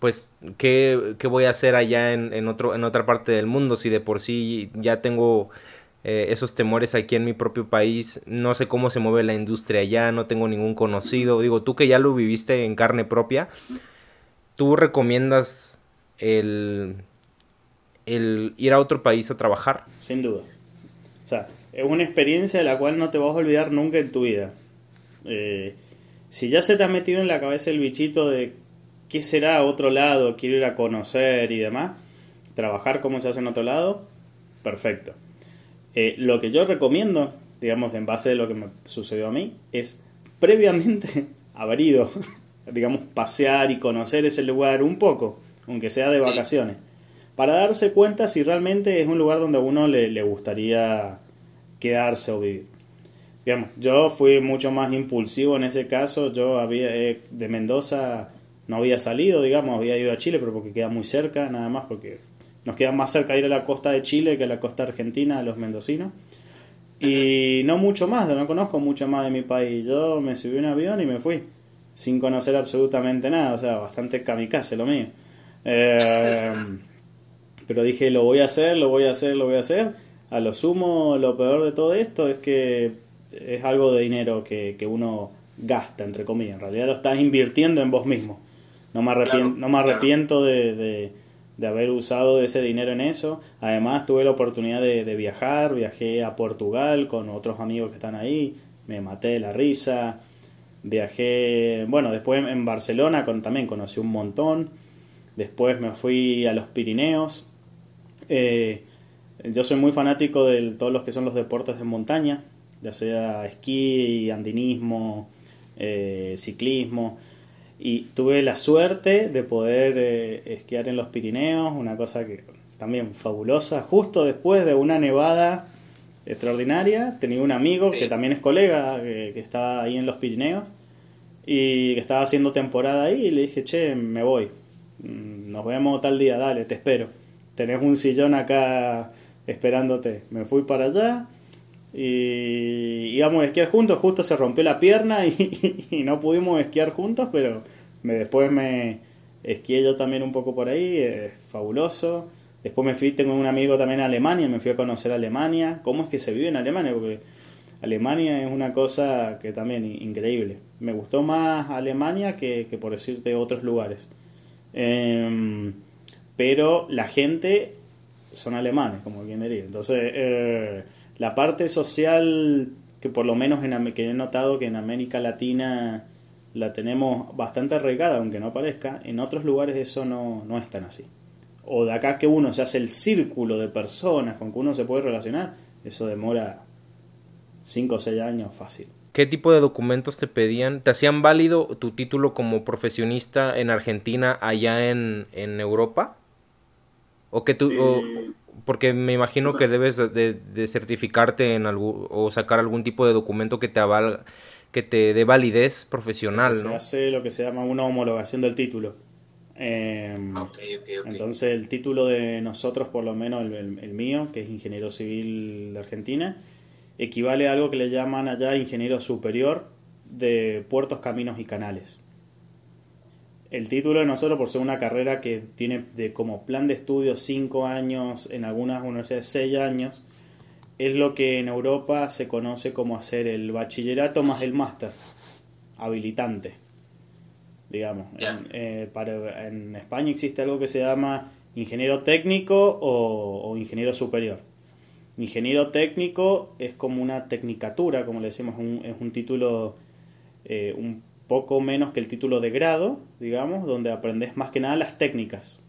pues, ¿qué, voy a hacer allá en, en, otro, en otra parte del mundo si de por sí ya tengo eh, esos temores aquí en mi propio país, no sé cómo se mueve la industria allá, no tengo ningún conocido, digo, tú que ya lo viviste en carne propia, ¿tú recomiendas el, ir a otro país a trabajar? Sin duda. O sea, es una experiencia de la cual no te vas a olvidar nunca en tu vida. Eh, si ya se te ha metido en la cabeza el bichito de qué será otro lado, quiero ir a conocer y demás, trabajar como se hace en otro lado, perfecto. Eh, lo que yo recomiendo, digamos, en base de lo que me sucedió a mí, es previamente haber ido, digamos, pasear y conocer ese lugar un poco, aunque sea de vacaciones, para darse cuenta si realmente es un lugar donde a uno le, gustaría quedarse o vivir. Digamos, yo fui mucho más impulsivo en ese caso, yo había, eh, de Mendoza no había salido, digamos, había ido a Chile, pero porque queda muy cerca, nada más porque nos queda más cerca de ir a la costa de Chile que a la costa argentina a los mendocinos. Y no mucho más, no conozco mucho más de mi país. Yo me subí un avión y me fui, sin conocer absolutamente nada, o sea, bastante kamikaze lo mío. Em, pero dije, lo voy a hacer, lo voy a hacer, lo voy a hacer. A lo sumo, lo peor de todo esto es que es algo de dinero que, uno gasta, entre comillas. En realidad lo estás invirtiendo en vos mismo. No me, arrepiento, no me arrepiento de de haber usado ese dinero en eso. Además tuve la oportunidad de, viajar, viajé a Portugal con otros amigos que están ahí, me maté de la risa, viajé, bueno, después en Barcelona con, también conocí un montón, después me fui a los Pirineos. Eh, yo soy muy fanático de todos los que son los deportes de montaña, ya sea esquí, andinismo, eh, ciclismo. Y tuve la suerte de poder eh, esquiar en los Pirineos, una cosa que también fabulosa, justo después de una nevada extraordinaria. Tenía un amigo que también es colega, eh, que, está ahí en los Pirineos, y que estaba haciendo temporada ahí, y le dije, che, me voy, mm, nos vemos tal día, dale, te espero. Tenés un sillón acá esperándote. Me fui para allá, y íbamos a esquiar juntos, justo se rompió la pierna y, no pudimos esquiar juntos, pero me, después me esquié yo también un poco por ahí, es fabuloso. Después me fui, tengo un amigo también a Alemania, me fui a conocer Alemania, cómo es que se vive en Alemania, porque Alemania es una cosa que también increíble. Me gustó más Alemania que, por decirte otros lugares. Em, pero la gente son alemanes, como quien diría. Entonces... Eh, la parte social que por lo menos en, que he notado que en América Latina la tenemos bastante arraigada, aunque no parezca, en otros lugares eso no, es tan así. O de acá que uno se hace el círculo de personas con que uno se puede relacionar, eso demora 5 o 6 años fácil. ¿Qué tipo de documentos te pedían? ¿Te hacían válido tu título como profesionista en Argentina allá en, Europa? ¿O que tú, eh, porque me imagino que debes de, certificarte en o sacar algún tipo de documento que te que te dé validez profesional, se hace lo que se llama una homologación del título. Em, ah, entonces el título de nosotros, por lo menos el, mío, que es ingeniero civil de Argentina, equivale a algo que le llaman allá ingeniero superior de puertos, caminos y canales el título de nosotros, por ser una carrera que tiene de como plan de estudio 5 años, en algunas universidades 6 años, es lo que en Europa se conoce como hacer el bachillerato más el máster, habilitante, digamos. Eh, en, España existe algo que se llama ingeniero técnico o, ingeniero superior. Ingeniero técnico es como una tecnicatura, como le decimos, es un título, eh, poco menos que el título de grado, digamos, donde aprendes más que nada las técnicas.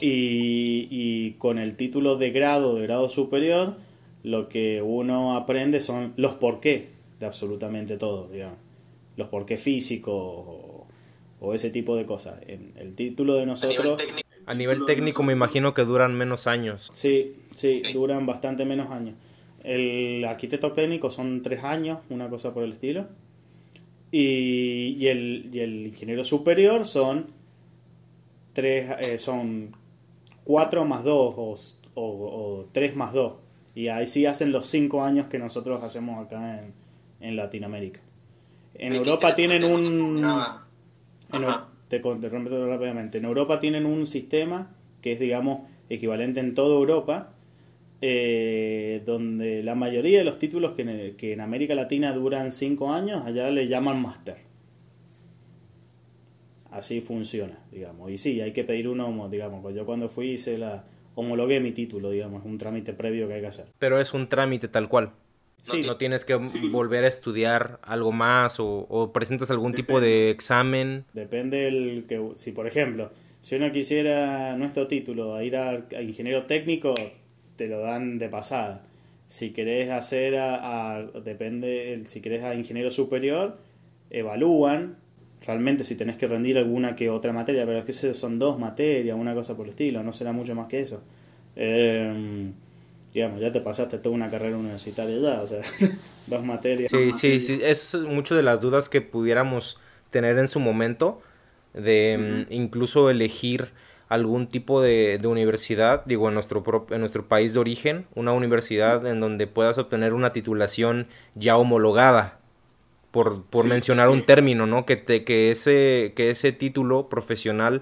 Y, con el título de grado, de grado superior, lo que uno aprende son los por qué de absolutamente todo, digamos. Los por qué físicos o, ese tipo de cosas. En el título de nosotros... A nivel técnico me imagino que duran menos años. Sí, sí, duran bastante menos años. El arquitecto técnico son tres años, una cosa por el estilo. Y, y, el, y el, ingeniero superior son, tres, eh, son 4 más 2 o, o, 3 más 2. Y ahí sí hacen los 5 años que nosotros hacemos acá en, en Latinoamérica. En Europa tienen un... te, rápidamente. En Europa tienen un sistema que es, digamos, equivalente en toda Europa, eh, donde la mayoría de los títulos que en, que en América Latina duran 5 años, allá le llaman máster. Así funciona, digamos. Y sí, hay que pedir uno, digamos. Pues yo cuando fui hice la homologué mi título, digamos, un trámite previo que hay que hacer. Pero es un trámite tal cual. Sí. No, tienes que volver a estudiar algo más o, presentas algún tipo de examen. Depende el que, si por ejemplo, si uno quisiera nuestro título, a ir a ingeniero técnico, te lo dan de pasada. Si querés hacer a, depende, si querés a ingeniero superior, evalúan realmente si tenés que rendir alguna que otra materia, pero es que son dos materias, una cosa por el estilo, no será mucho más que eso. Em, digamos, ya te pasaste toda una carrera universitaria ya, o sea, dos materias. Sí, sí, sí, es mucho de las dudas que pudiéramos tener en su momento, de em, incluso elegir algún tipo de, universidad, digo, en nuestro, en nuestro país de origen, una universidad en donde puedas obtener una titulación ya homologada, por, por mencionar un término, ¿no? Que, te, que, ese, que ese título profesional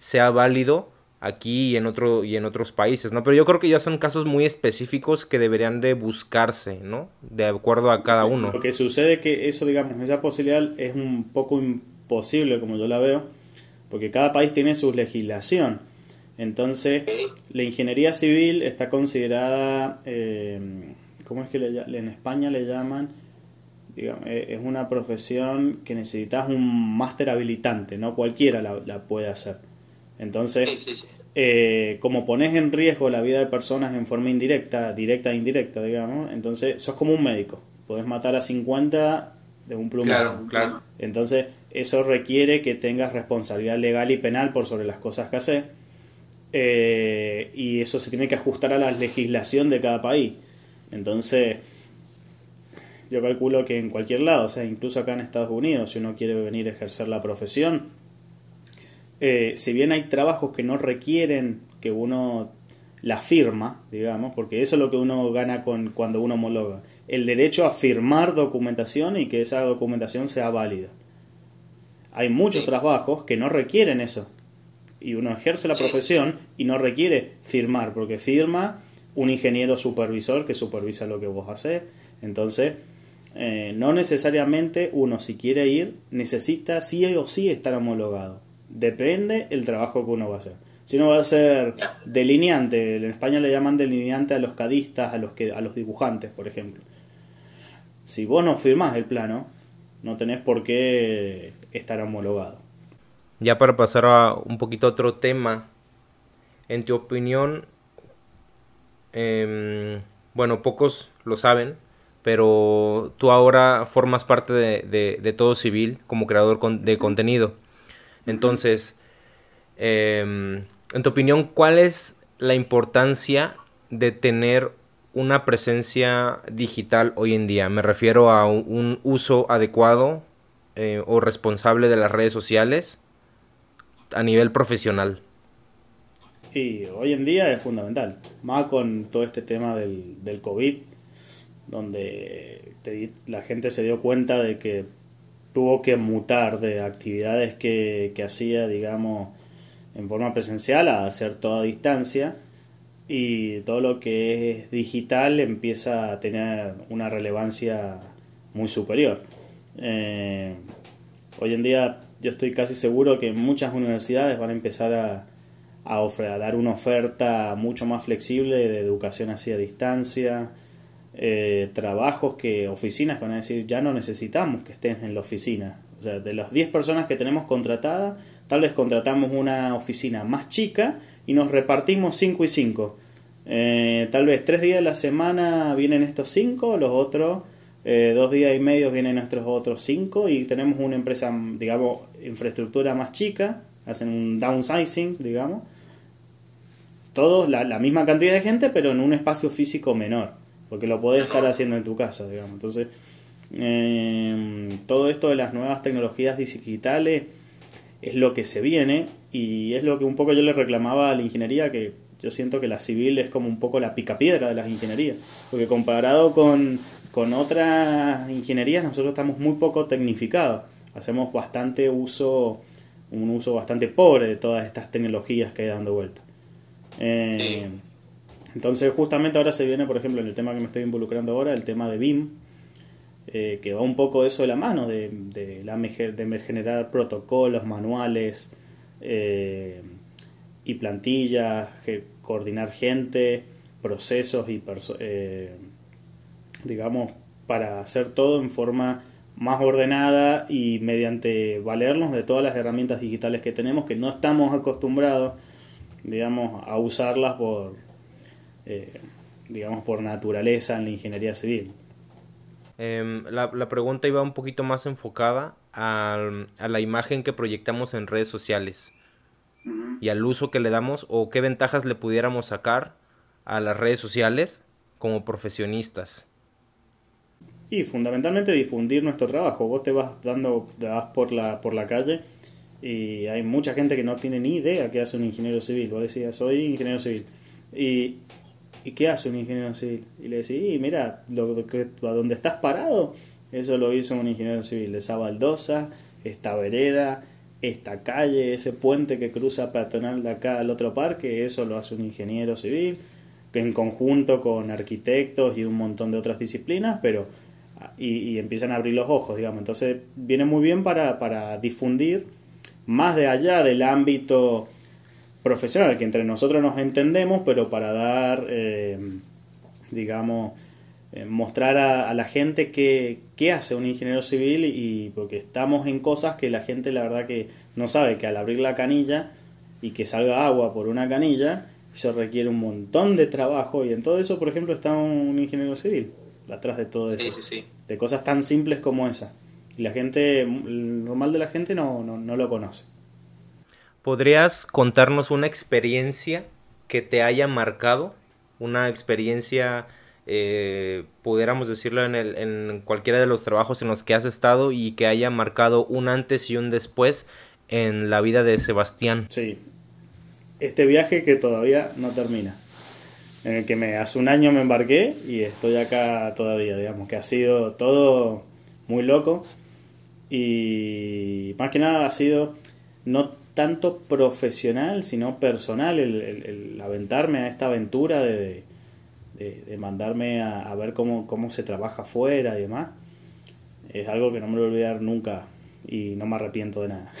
sea válido aquí y en, otro, y en otros países, ¿no? Pero yo creo que ya son casos muy específicos que deberían de buscarse, ¿no? De acuerdo a cada uno. Lo que sucede que eso, digamos, esa posibilidad es un poco imposible, como yo la veo, porque cada país tiene su legislación. Entonces, la ingeniería civil está considerada, eh, ¿cómo es que le, en España le llaman? Digamos, eh, es una profesión que necesitas un máster habilitante, no cualquiera la, puede hacer. Entonces, eh, como pones en riesgo la vida de personas en forma indirecta, directa e indirecta, digamos, entonces sos como un médico, Puedes matar a 50 de un plumazo. Claro, claro. Entonces, eso requiere que tengas responsabilidad legal y penal por sobre las cosas que haces. Eh, y eso se tiene que ajustar a la legislación de cada país. Entonces, yo calculo que en cualquier lado, o sea, incluso acá en Estados Unidos, si uno quiere venir a ejercer la profesión, eh, si bien hay trabajos que no requieren que uno la firma, digamos, porque eso es lo que uno gana con, cuando uno homologa, el derecho a firmar documentación y que esa documentación sea válida. Hay muchos trabajos que no requieren eso. Y uno ejerce la profesión y no requiere firmar, porque firma un ingeniero supervisor que supervisa lo que vos haces. Entonces, eh, no necesariamente uno si quiere ir necesita sí o sí estar homologado. Depende el trabajo que uno va a hacer. Si uno va a ser delineante, en España le llaman delineante a los cadistas, a los que, a los dibujantes, por ejemplo. Si vos no firmás el plano, no tenés por qué estar homologado. Ya para pasar a un poquito otro tema, en tu opinión, em, bueno, pocos lo saben, pero tú ahora formas parte de, todo civil como creador de contenido. Entonces, em, en tu opinión, ¿cuál es la importancia de tener una presencia digital hoy en día? Me refiero a un uso adecuado eh, o responsable de las redes sociales a nivel profesional. Y hoy en día es fundamental, más con todo este tema del, COVID, donde la gente se dio cuenta de que tuvo que mutar de actividades que, que hacía, digamos, en forma presencial a hacer toda distancia y todo lo que es digital empieza a tener una relevancia muy superior. Eh, hoy en día yo estoy casi seguro que muchas universidades van a empezar a, a, dar una oferta mucho más flexible de educación hacia distancia, eh, trabajos que oficinas van a decir ya no necesitamos que estén en la oficina. O sea, de las 10 personas que tenemos contratadas, tal vez contratamos una oficina más chica y nos repartimos 5 y 5. Eh, tal vez tres días de la semana vienen estos 5, los otros eh, dos días y medio vienen nuestros otros 5 y tenemos una empresa, digamos, infraestructura más chica, hacen un downsizing, digamos. Todos la, misma cantidad de gente, pero en un espacio físico menor, porque lo podés estar haciendo en tu casa, digamos. Entonces, em, todo esto de las nuevas tecnologías digitales es lo que se viene y es lo que un poco yo le reclamaba a la ingeniería, que yo siento que la civil es como un poco la picapiedra de las ingenierías, porque comparado con, con otras ingenierías nosotros estamos muy poco tecnificados, hacemos bastante uso, un uso bastante pobre de todas estas tecnologías que hay dando vuelta. Eh, entonces justamente ahora se viene, por ejemplo, en el tema que me estoy involucrando ahora, el tema de BIM, eh, que va un poco eso de la mano, de, de, la, de generar protocolos, manuales, eh, y plantillas, coordinar gente, procesos y, eh, digamos, para hacer todo en forma más ordenada y mediante valernos de todas las herramientas digitales que tenemos, que no estamos acostumbrados, digamos, a usarlas por, eh, digamos, por naturaleza en la ingeniería civil. Em, la, la pregunta iba un poquito más enfocada a, la imagen que proyectamos en redes sociales y al uso que le damos o qué ventajas le pudiéramos sacar a las redes sociales como profesionistas. Y fundamentalmente difundir nuestro trabajo. Vos te vas dando, te vas por la, por la calle y hay mucha gente que no tiene ni idea qué hace un ingeniero civil. Vos decías, soy ingeniero civil. Y, qué hace un ingeniero civil? Y le decís, mira, a donde estás parado eso lo hizo un ingeniero civil. Esa baldosa, esta vereda, esta calle, ese puente que cruza peatonal de acá al otro parque, eso lo hace un ingeniero civil en conjunto con arquitectos y un montón de otras disciplinas, pero y, empiezan a abrir los ojos, digamos. Entonces viene muy bien para, difundir más de allá del ámbito profesional, que entre nosotros nos entendemos, pero para dar, eh, digamos, eh, mostrar a, la gente qué, hace un ingeniero civil y porque estamos en cosas que la gente la verdad que no sabe que al abrir la canilla y que salga agua por una canilla eso requiere un montón de trabajo y en todo eso por ejemplo está un ingeniero civil atrás de todo eso sí, de cosas tan simples como esa y la gente el normal de la gente no, no, no lo conoce ¿Podrías contarnos una experiencia que te haya marcado? Una experiencia eh, pudiéramos decirlo, en, cualquiera de los trabajos en los que has estado y que haya marcado un antes y un después en la vida de Sebastián. Sí, este viaje que todavía no termina, en el que me, hace un año me embarqué y estoy acá todavía, digamos, que ha sido todo muy loco y más que nada ha sido no tanto profesional, sino personal el, aventarme a esta aventura de de, mandarme a, ver cómo, se trabaja afuera y demás, es algo que no me lo voy a olvidar nunca y no me arrepiento de nada.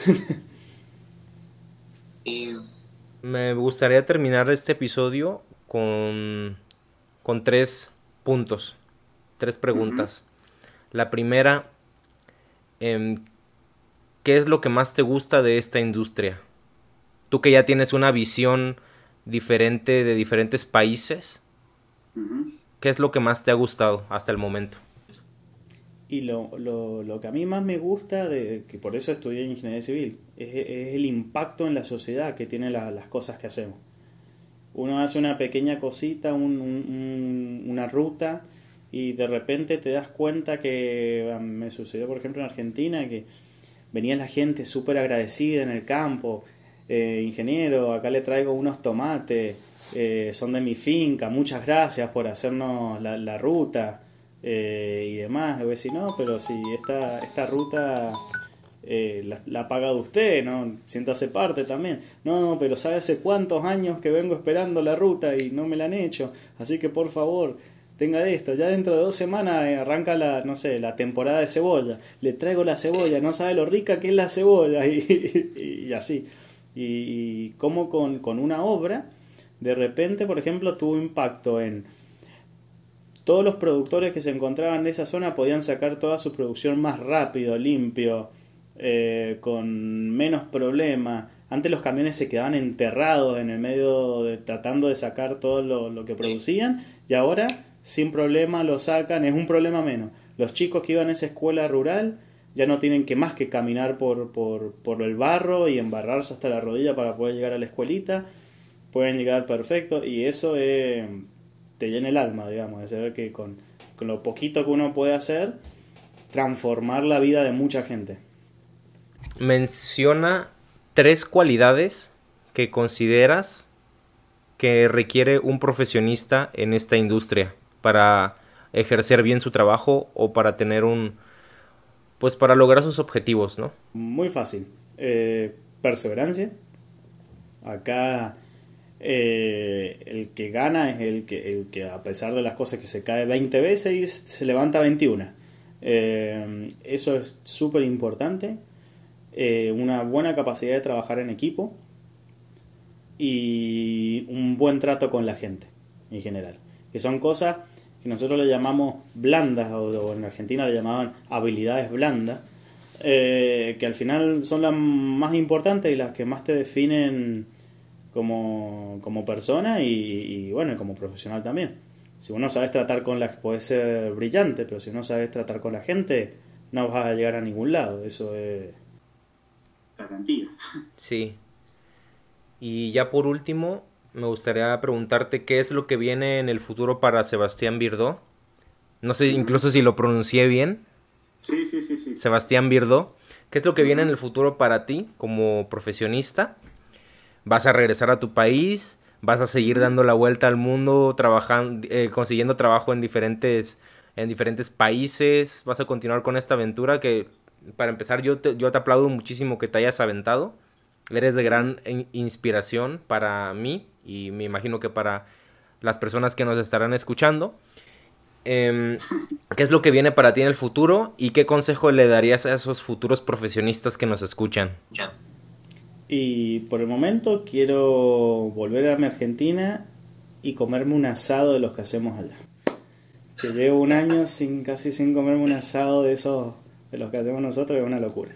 me gustaría terminar este episodio con, con tres puntos, tres preguntas. La primera, em, ¿qué es lo que más te gusta de esta industria? Tú que ya tienes una visión diferente de diferentes países, ¿Qué es lo que más te ha gustado hasta el momento? Y lo, lo, lo que a mí más me gusta, de, que por eso estudié ingeniería civil, es, el impacto en la sociedad que tienen las cosas que hacemos. Uno hace una pequeña cosita, una ruta, y de repente te das cuenta que ah, me sucedió, por ejemplo, en Argentina, que venía la gente súper agradecida en el campo, eh, ingeniero, acá le traigo unos tomates, eh, son de mi finca, muchas gracias por hacernos la, ruta eh, y demás. no, pero si esta, esta ruta eh, la, ha pagado usted, ¿no? Siéntase parte también. No, pero sabe hace cuántos años que vengo esperando la ruta y no me la han hecho, así que por favor. Tenga esto, ya dentro de dos semanas arranca la, no sé, la temporada de cebolla. Le traigo la cebolla, no sabe lo rica que es la cebolla y, así. Y, como con una obra, de repente, por ejemplo, tuvo impacto en todos los productores que se encontraban en esa zona podían sacar toda su producción más rápido, limpio, eh, con menos problemas Antes los camiones se quedaban enterrados en el medio tratando de sacar todo lo, que producían y ahora sin problema lo sacan, es un problema menos. Los chicos que iban a esa escuela rural ya no tienen que más que caminar por, por, por el barro y embarrarse hasta la rodilla para poder llegar a la escuelita pueden llegar perfecto y eso eh, te llena el alma, digamos, de saber que con, lo poquito que uno puede hacer, transformar la vida de mucha gente. Menciona tres cualidades que consideras que requiere un profesionista en esta industria para ejercer bien su trabajo o para tener un, pues para lograr sus objetivos, ¿no? Muy fácil. Eh, perseverancia. Acá eh, el que gana es el que, que, a pesar de las cosas que se cae 20 veces, y se levanta 21. Eh, eso es súper importante. Eh, una buena capacidad de trabajar en equipo y un buen trato con la gente en general. Que son cosas que nosotros le llamamos blandas, o, en Argentina le llamaban habilidades blandas, que al final son las más importantes y las que más te definen como, persona y, y bueno, como profesional también. Si uno no sabes tratar con la ...puede ser brillante, pero si no sabes tratar con la gente, no vas a llegar a ningún lado. Eso es. Garantía. Sí. Y ya por último, me gustaría preguntarte qué es lo que viene en el futuro para Sebastián Birdo. No sé incluso si lo pronuncié bien. Sí, sí, sí, sí. Sebastián Birdo. ¿Qué es lo que viene en el futuro para ti como profesionista? vas a regresar a tu país, vas a seguir dando la vuelta al mundo, trabajando, eh, consiguiendo trabajo en diferentes, en diferentes países, vas a continuar con esta aventura que, para empezar, yo te, yo te aplaudo muchísimo que te hayas aventado. Eres de gran inspiración para mí y me imagino que para las personas que nos estarán escuchando. Em, ¿Qué es lo que viene para ti en el futuro y qué consejo le darías a esos futuros profesionistas que nos escuchan? Ya. Y por el momento quiero volver a mi Argentina y comerme un asado de los que hacemos allá. Que llevo un año sin casi sin comerme un asado de esos de los que hacemos nosotros, es una locura.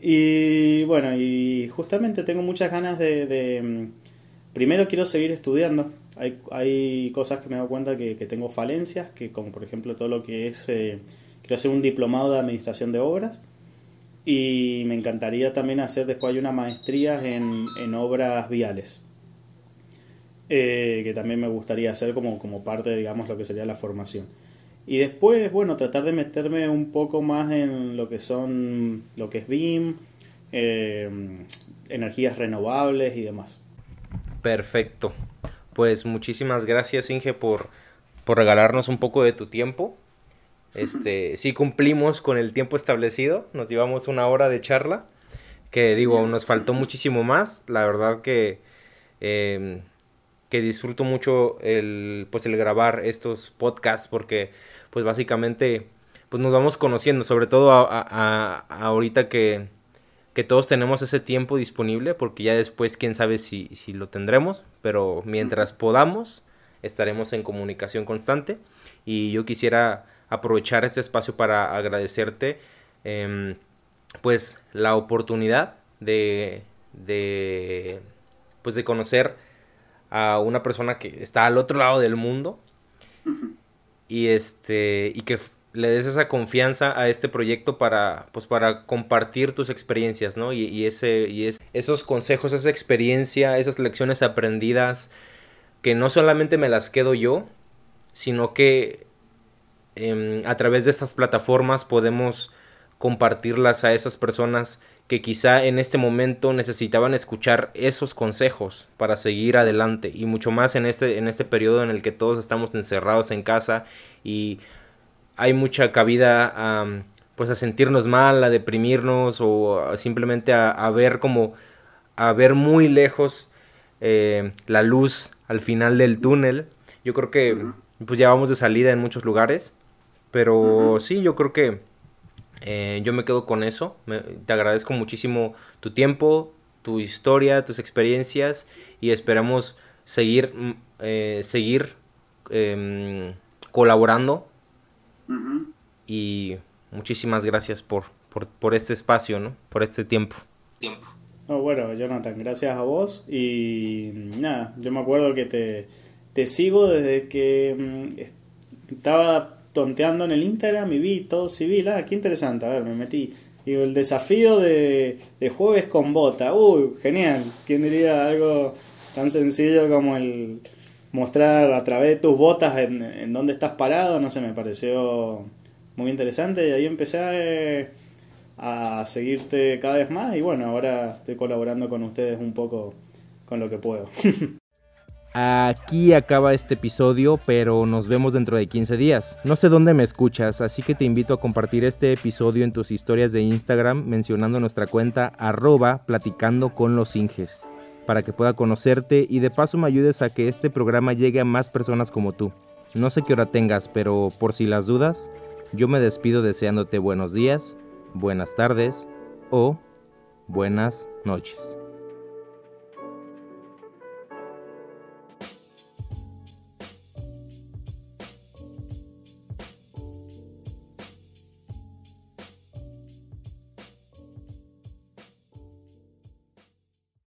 Y bueno, y justamente tengo muchas ganas de, mm, primero quiero seguir estudiando. Hay, hay cosas que me he dado cuenta que, que, tengo falencias, que como por ejemplo todo lo que es, eh, quiero hacer un diplomado de administración de obras y me encantaría también hacer después hay una maestría en, obras viales. Eh, que también me gustaría hacer como, parte, digamos, lo que sería la formación. Y después, bueno, tratar de meterme un poco más en lo que son, lo que es BIM, eh, energías renovables y demás. Perfecto. Pues muchísimas gracias, Inge, por, por regalarnos un poco de tu tiempo. Este, sí cumplimos con el tiempo establecido, nos llevamos una hora de charla, que digo, nos faltó muchísimo más, la verdad que, em, que disfruto mucho el, pues, el grabar estos podcasts porque pues básicamente pues nos vamos conociendo, sobre todo ahorita que, todos tenemos ese tiempo disponible, porque ya después quién sabe si, si, lo tendremos, pero mientras podamos, estaremos en comunicación constante. Y yo quisiera aprovechar este espacio para agradecerte em, pues la oportunidad de, de, pues de conocer a una persona que está al otro lado del mundo y este y que le des esa confianza a este proyecto para pues para compartir tus experiencias no y, y ese y es, esos consejos esa experiencia esas lecciones aprendidas que no solamente me las quedo yo sino que Em, a través de estas plataformas podemos compartirlas a esas personas que quizá en este momento necesitaban escuchar esos consejos para seguir adelante y mucho más en este, en este periodo en el que todos estamos encerrados en casa y hay mucha cabida a, pues a sentirnos mal, a deprimirnos o simplemente a, ver como a ver muy lejos eh, la luz al final del túnel. Yo creo que pues ya vamos de salida en muchos lugares pero sí, yo creo que eh, yo me quedo con eso. te agradezco muchísimo tu tiempo, tu historia, tus experiencias y esperamos seguir, mm, eh, seguir em, colaborando. Y muchísimas gracias por, por, este espacio, ¿no? por este tiempo. tiempo. bueno, Jonathan, gracias a vos. Y nada, yo me acuerdo que te, te sigo desde que mm, estaba tonteando en el Instagram y vi todo civil. Ah, qué interesante. A ver, me metí. y el desafío de, de jueves con bota. Uy, genial. ¿Quién diría algo tan sencillo como el mostrar a través de tus botas en, en dónde estás parado? No sé, me pareció muy interesante. Y ahí empecé eh, a seguirte cada vez más. Y bueno, ahora estoy colaborando con ustedes un poco con lo que puedo. Aquí acaba este episodio, pero nos vemos dentro de 15 días. No sé dónde me escuchas, así que te invito a compartir este episodio en tus historias de Instagram mencionando nuestra cuenta arroba platicando con los Inges, para que pueda conocerte y de paso me ayudes a que este programa llegue a más personas como tú. No sé qué hora tengas, pero por si las dudas, yo me despido deseándote buenos días, buenas tardes o buenas noches.